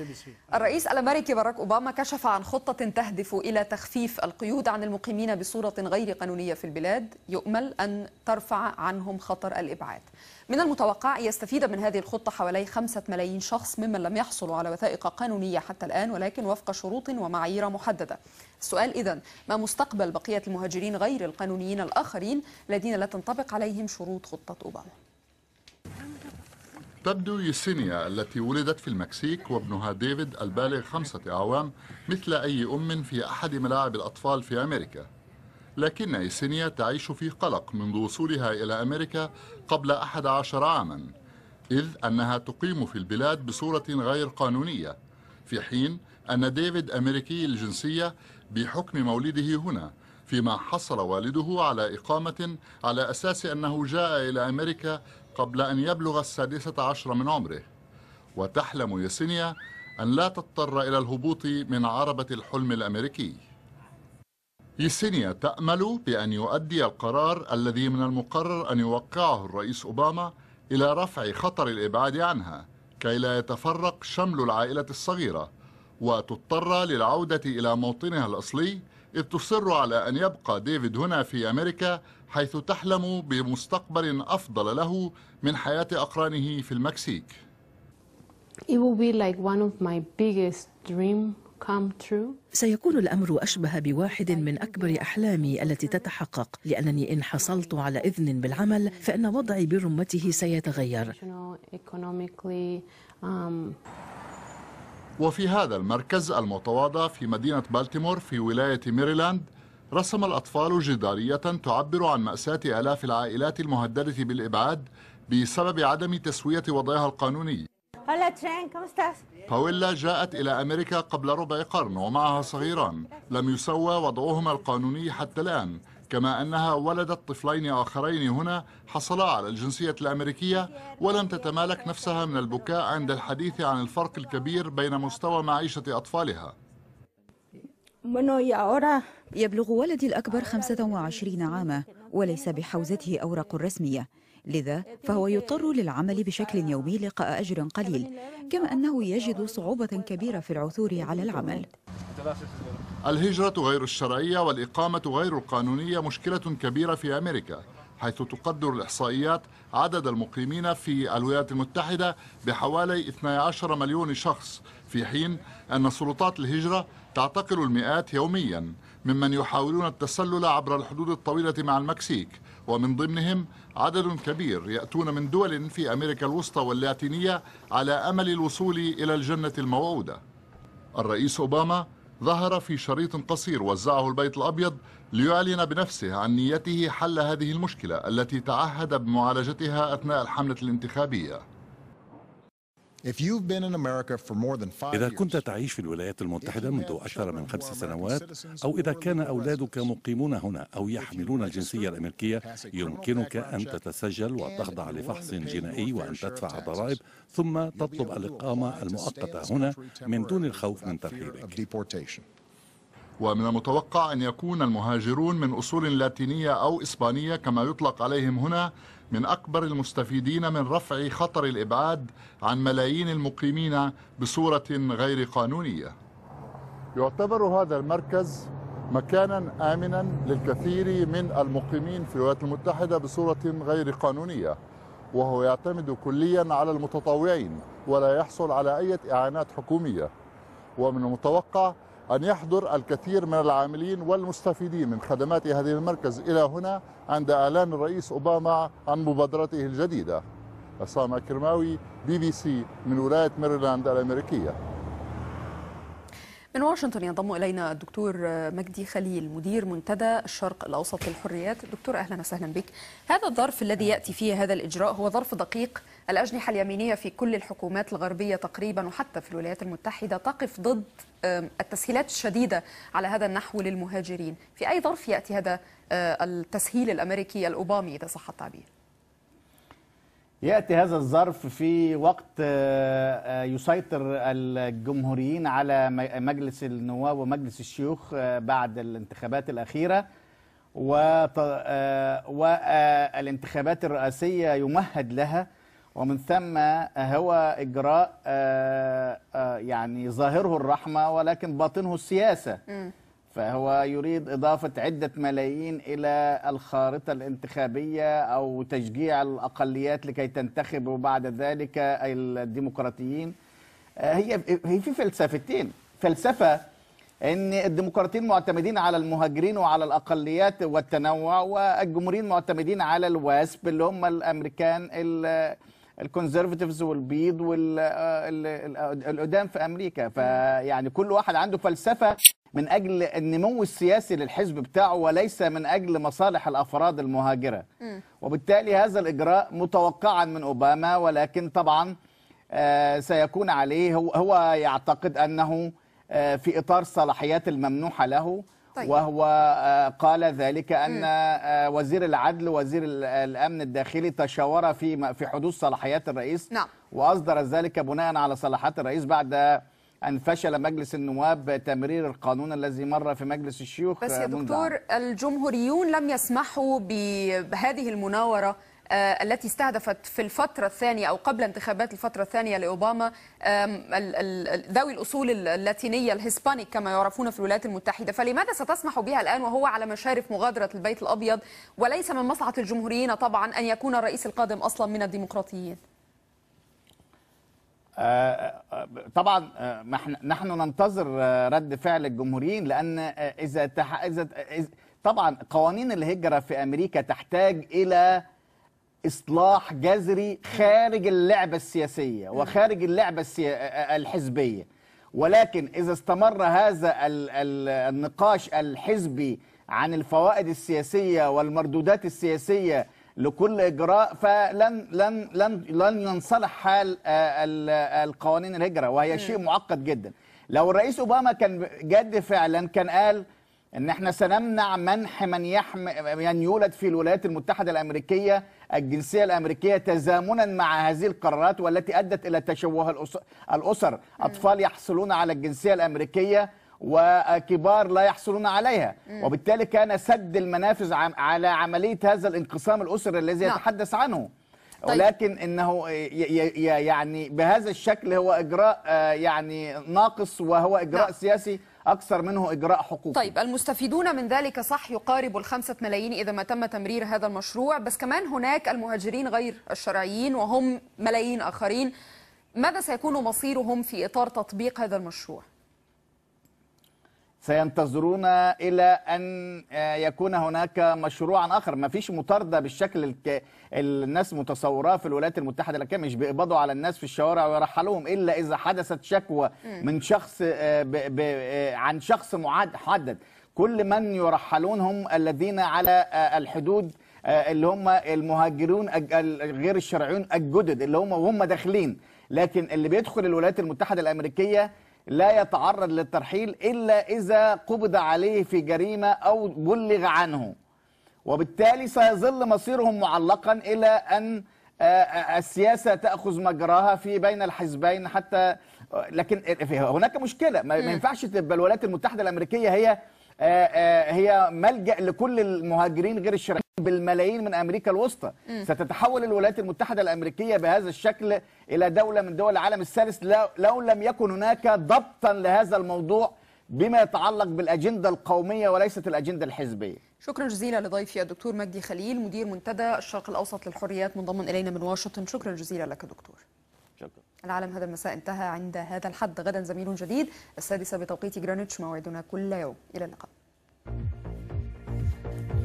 الرئيس الامريكي باراك اوباما كشف عن خطه تهدف الى تخفيف القيود عن المقيمين بصوره غير قانونيه في البلاد يؤمل ان ترفع عنهم خطر الابعاد من المتوقع يستفيد من هذه الخطة حوالي خمسة ملايين شخص ممن لم يحصلوا على وثائق قانونية حتى الآن ولكن وفق شروط ومعايير محددة السؤال إذا ما مستقبل بقية المهاجرين غير القانونيين الآخرين الذين لا تنطبق عليهم شروط خطة أوباما تبدو يسينيا التي ولدت في المكسيك وابنها ديفيد البالغ خمسة أعوام مثل أي أم في أحد ملاعب الأطفال في أمريكا لكن إيسينيا تعيش في قلق منذ وصولها إلى أمريكا قبل 11 عاما إذ أنها تقيم في البلاد بصورة غير قانونية في حين أن ديفيد أمريكي الجنسية بحكم مولده هنا فيما حصل والده على إقامة على أساس أنه جاء إلى أمريكا قبل أن يبلغ السادسة عشر من عمره وتحلم ياسينيا أن لا تضطر إلى الهبوط من عربة الحلم الأمريكي ليسينيا تأمل بأن يؤدي القرار الذي من المقرر أن يوقعه الرئيس أوباما إلى رفع خطر الإبعاد عنها كي لا يتفرق شمل العائلة الصغيرة وتضطر للعودة إلى موطنها الأصلي إذ تصر على أن يبقى ديفيد هنا في أمريكا حيث تحلم بمستقبل أفضل له من حياة أقرانه في المكسيك. It will be like one of my biggest dreams سيكون الامر اشبه بواحد من اكبر احلامي التي تتحقق لانني ان حصلت على اذن بالعمل فان وضعي برمته سيتغير um, وفي هذا المركز المتواضع في مدينه بالتيمور في ولايه ميريلاند رسم الاطفال جداريه تعبر عن ماساه الاف العائلات المهدده بالابعاد بسبب عدم تسويه وضعها القانوني باويلا جاءت إلى أمريكا قبل ربع قرن ومعها صغيران لم يسوى وضعهما القانوني حتى الآن كما أنها ولدت طفلين آخرين هنا حصلا على الجنسية الأمريكية ولم تتمالك نفسها من البكاء عند الحديث عن الفرق الكبير بين مستوى معيشة أطفالها يبلغ ولدي الأكبر 25 عاما وليس بحوزته أوراق رسمية لذا فهو يضطر للعمل بشكل يومي لقاء أجر قليل كما أنه يجد صعوبة كبيرة في العثور على العمل الهجرة غير الشرعية والإقامة غير القانونية مشكلة كبيرة في أمريكا حيث تقدر الإحصائيات عدد المقيمين في الولايات المتحدة بحوالي 12 مليون شخص في حين أن سلطات الهجرة تعتقل المئات يوميا ممن يحاولون التسلل عبر الحدود الطويلة مع المكسيك ومن ضمنهم عدد كبير يأتون من دول في أمريكا الوسطى واللاتينية على أمل الوصول إلى الجنة الموعودة الرئيس أوباما ظهر في شريط قصير وزعه البيت الأبيض ليعلن بنفسه عن نيته حل هذه المشكلة التي تعهد بمعالجتها أثناء الحملة الانتخابية إذا كنت تعيش في الولايات المتحدة منذ أكثر من خمس سنوات أو إذا كان أولادك مقيمون هنا أو يحملون الجنسية الأمريكية يمكنك أن تتسجل وتخضع لفحص جنائي وأن تدفع ضرائب ثم تطلب الإقامة المؤقتة هنا من دون الخوف من ترحيبك ومن المتوقع أن يكون المهاجرون من أصول لاتينية أو إسبانية كما يطلق عليهم هنا من أكبر المستفيدين من رفع خطر الإبعاد عن ملايين المقيمين بصورة غير قانونية يعتبر هذا المركز مكانا آمنا للكثير من المقيمين في الولايات المتحدة بصورة غير قانونية وهو يعتمد كليا على المتطوعين ولا يحصل على أي إعانات حكومية ومن المتوقع أن يحضر الكثير من العاملين والمستفيدين من خدمات هذه المركز إلى هنا عند إعلان الرئيس أوباما عن مبادرته الجديدة أسامة كرماوي بي بي سي من ولاية ميريلاند الأمريكية من واشنطن ينضم الينا الدكتور مجدي خليل مدير منتدى الشرق الاوسط للحريات دكتور اهلا وسهلا بك هذا الظرف الذي ياتي فيه هذا الاجراء هو ظرف دقيق الاجنحه اليمينيه في كل الحكومات الغربيه تقريبا وحتى في الولايات المتحده تقف ضد التسهيلات الشديده على هذا النحو للمهاجرين في اي ظرف ياتي هذا آه، التسهيل الامريكي الاوبامي اذا صح التعبير ياتي هذا الظرف في وقت آه، آه، يسيطر الجمهوريين على مجلس النواب ومجلس الشيوخ آه، بعد الانتخابات الاخيره والانتخابات الرئاسيه يمهد لها ومن ثم هو اجراء يعني ظاهره الرحمه ولكن باطنه السياسه فهو يريد إضافة عدة ملايين إلى الخارطة الانتخابية أو تشجيع الأقليات لكي تنتخب بعد ذلك الديمقراطيين آه، هي في فلسفتين فلسفة أن الديمقراطيين معتمدين على المهاجرين وعلى الأقليات والتنوع والجمهوريين معتمدين على الواسب اللي هم الأمريكان الكونزرفتيفز والبيض والقدام آه، في امريكا فيعني كل واحد عنده فلسفه من أجل النمو السياسي للحزب بتاعه وليس من أجل مصالح الأفراد المهاجرة وبالتالي هذا الإجراء متوقعا من أوباما ولكن طبعا آه، سيكون عليه هو يعتقد أنه آه، في إطار الصلاحيات الممنوحة له طيب. وهو آه، قال ذلك ان م. وزير العدل وزير الامن الداخلي تشاورا في في حدوث صلاحيات الرئيس نعم. واصدر ذلك بناء على صلاحيات الرئيس بعد أن فشل مجلس النواب تمرير القانون الذي مر في مجلس الشيوخ بس يا دكتور الجمهوريون لم يسمحوا بهذه المناورة آه، التي استهدفت في الفترة الثانية أو قبل انتخابات الفترة الثانية لأوباما ذوي الأصول اللاتينية الهسبانيك كما يعرفون في الولايات المتحدة فلماذا ستسمح بها الآن وهو على مشارف مغادرة البيت الأبيض وليس من مصلحة الجمهوريين طبعا أن يكون الرئيس القادم أصلا من الديمقراطيين آه، آه، طبعا آه، نحن ننتظر رد فعل الجمهوريين لان اذا تح... اذا طبعا قوانين الهجره في امريكا تحتاج الى اصلاح جذري خارج اللعبه السياسيه وخارج اللعبه السي... الحزبيه ولكن اذا استمر هذا ال... ال... النقاش الحزبي عن الفوائد السياسيه والمردودات السياسيه لكل اجراء فلن لن لن لن ينصلح حال آه، القوانين الهجره وهي شيء معقد جدا لو الرئيس اوباما كان جد فعلا كان قال ان احنا سنمنع منح من يحم من يولد في الولايات المتحده الامريكيه الجنسيه الامريكيه تزامنا مع هذه القرارات والتي ادت الى تشوه الاسر اطفال يحصلون على الجنسيه الامريكيه وكبار لا يحصلون عليها وبالتالي كان سد المنافذ على عملية هذا الانقسام الأسري الذي نعم. يتحدث عنه طيب. ولكن انه يعني بهذا الشكل هو اجراء آه، يعني ناقص وهو اجراء نعم. سياسي اكثر منه اجراء حقوقي طيب المستفيدون من ذلك صح يقارب الخمسة ملايين اذا ما تم تمرير هذا المشروع بس كمان هناك المهاجرين غير الشرعيين وهم ملايين اخرين ماذا سيكون مصيرهم في اطار تطبيق هذا المشروع سينتظرون إلى أن آه، يكون هناك مشروعا آخر ما فيش مطاردة بالشكل الك... الناس متصوراه في الولايات المتحدة الأمريكية مش بيقبضوا على الناس في الشوارع ويرحلوهم إلا إذا حدثت شكوى من شخص آه، ب... ب... آه، عن شخص محدد كل من يرحلون هم الذين على الحدود اللي هم المهاجرون غير الشرعيون الجدد اللي هم وهم داخلين لكن اللي بيدخل الولايات المتحدة الأمريكية لا يتعرض للترحيل إلا إذا قبض عليه في جريمة أو بلغ عنه وبالتالي سيظل مصيرهم معلقا إلى أن آه، آه، السياسة تأخذ مجراها في بين الحزبين حتى آه، لكن هناك مشكلة ما ينفعش تبقى الولايات المتحدة الأمريكية هي آه، آه، هي ملجأ لكل المهاجرين غير الشرعيين بالملايين من أمريكا الوسطى م. ستتحول الولايات المتحدة الأمريكية بهذا الشكل إلى دولة من دول العالم الثالث لو لم يكن هناك ضبطا لهذا الموضوع بما يتعلق بالأجندة القومية وليست الأجندة الحزبية شكرا جزيلا لضيفي الدكتور مجدي خليل مدير منتدى الشرق الاوسط للحريات منضم الينا من واشنطن شكرا جزيلا لك دكتور العالم هذا المساء انتهى عند هذا الحد غدا زميل جديد السادسة بتوقيت جرانيتش موعدنا كل يوم إلى اللقاء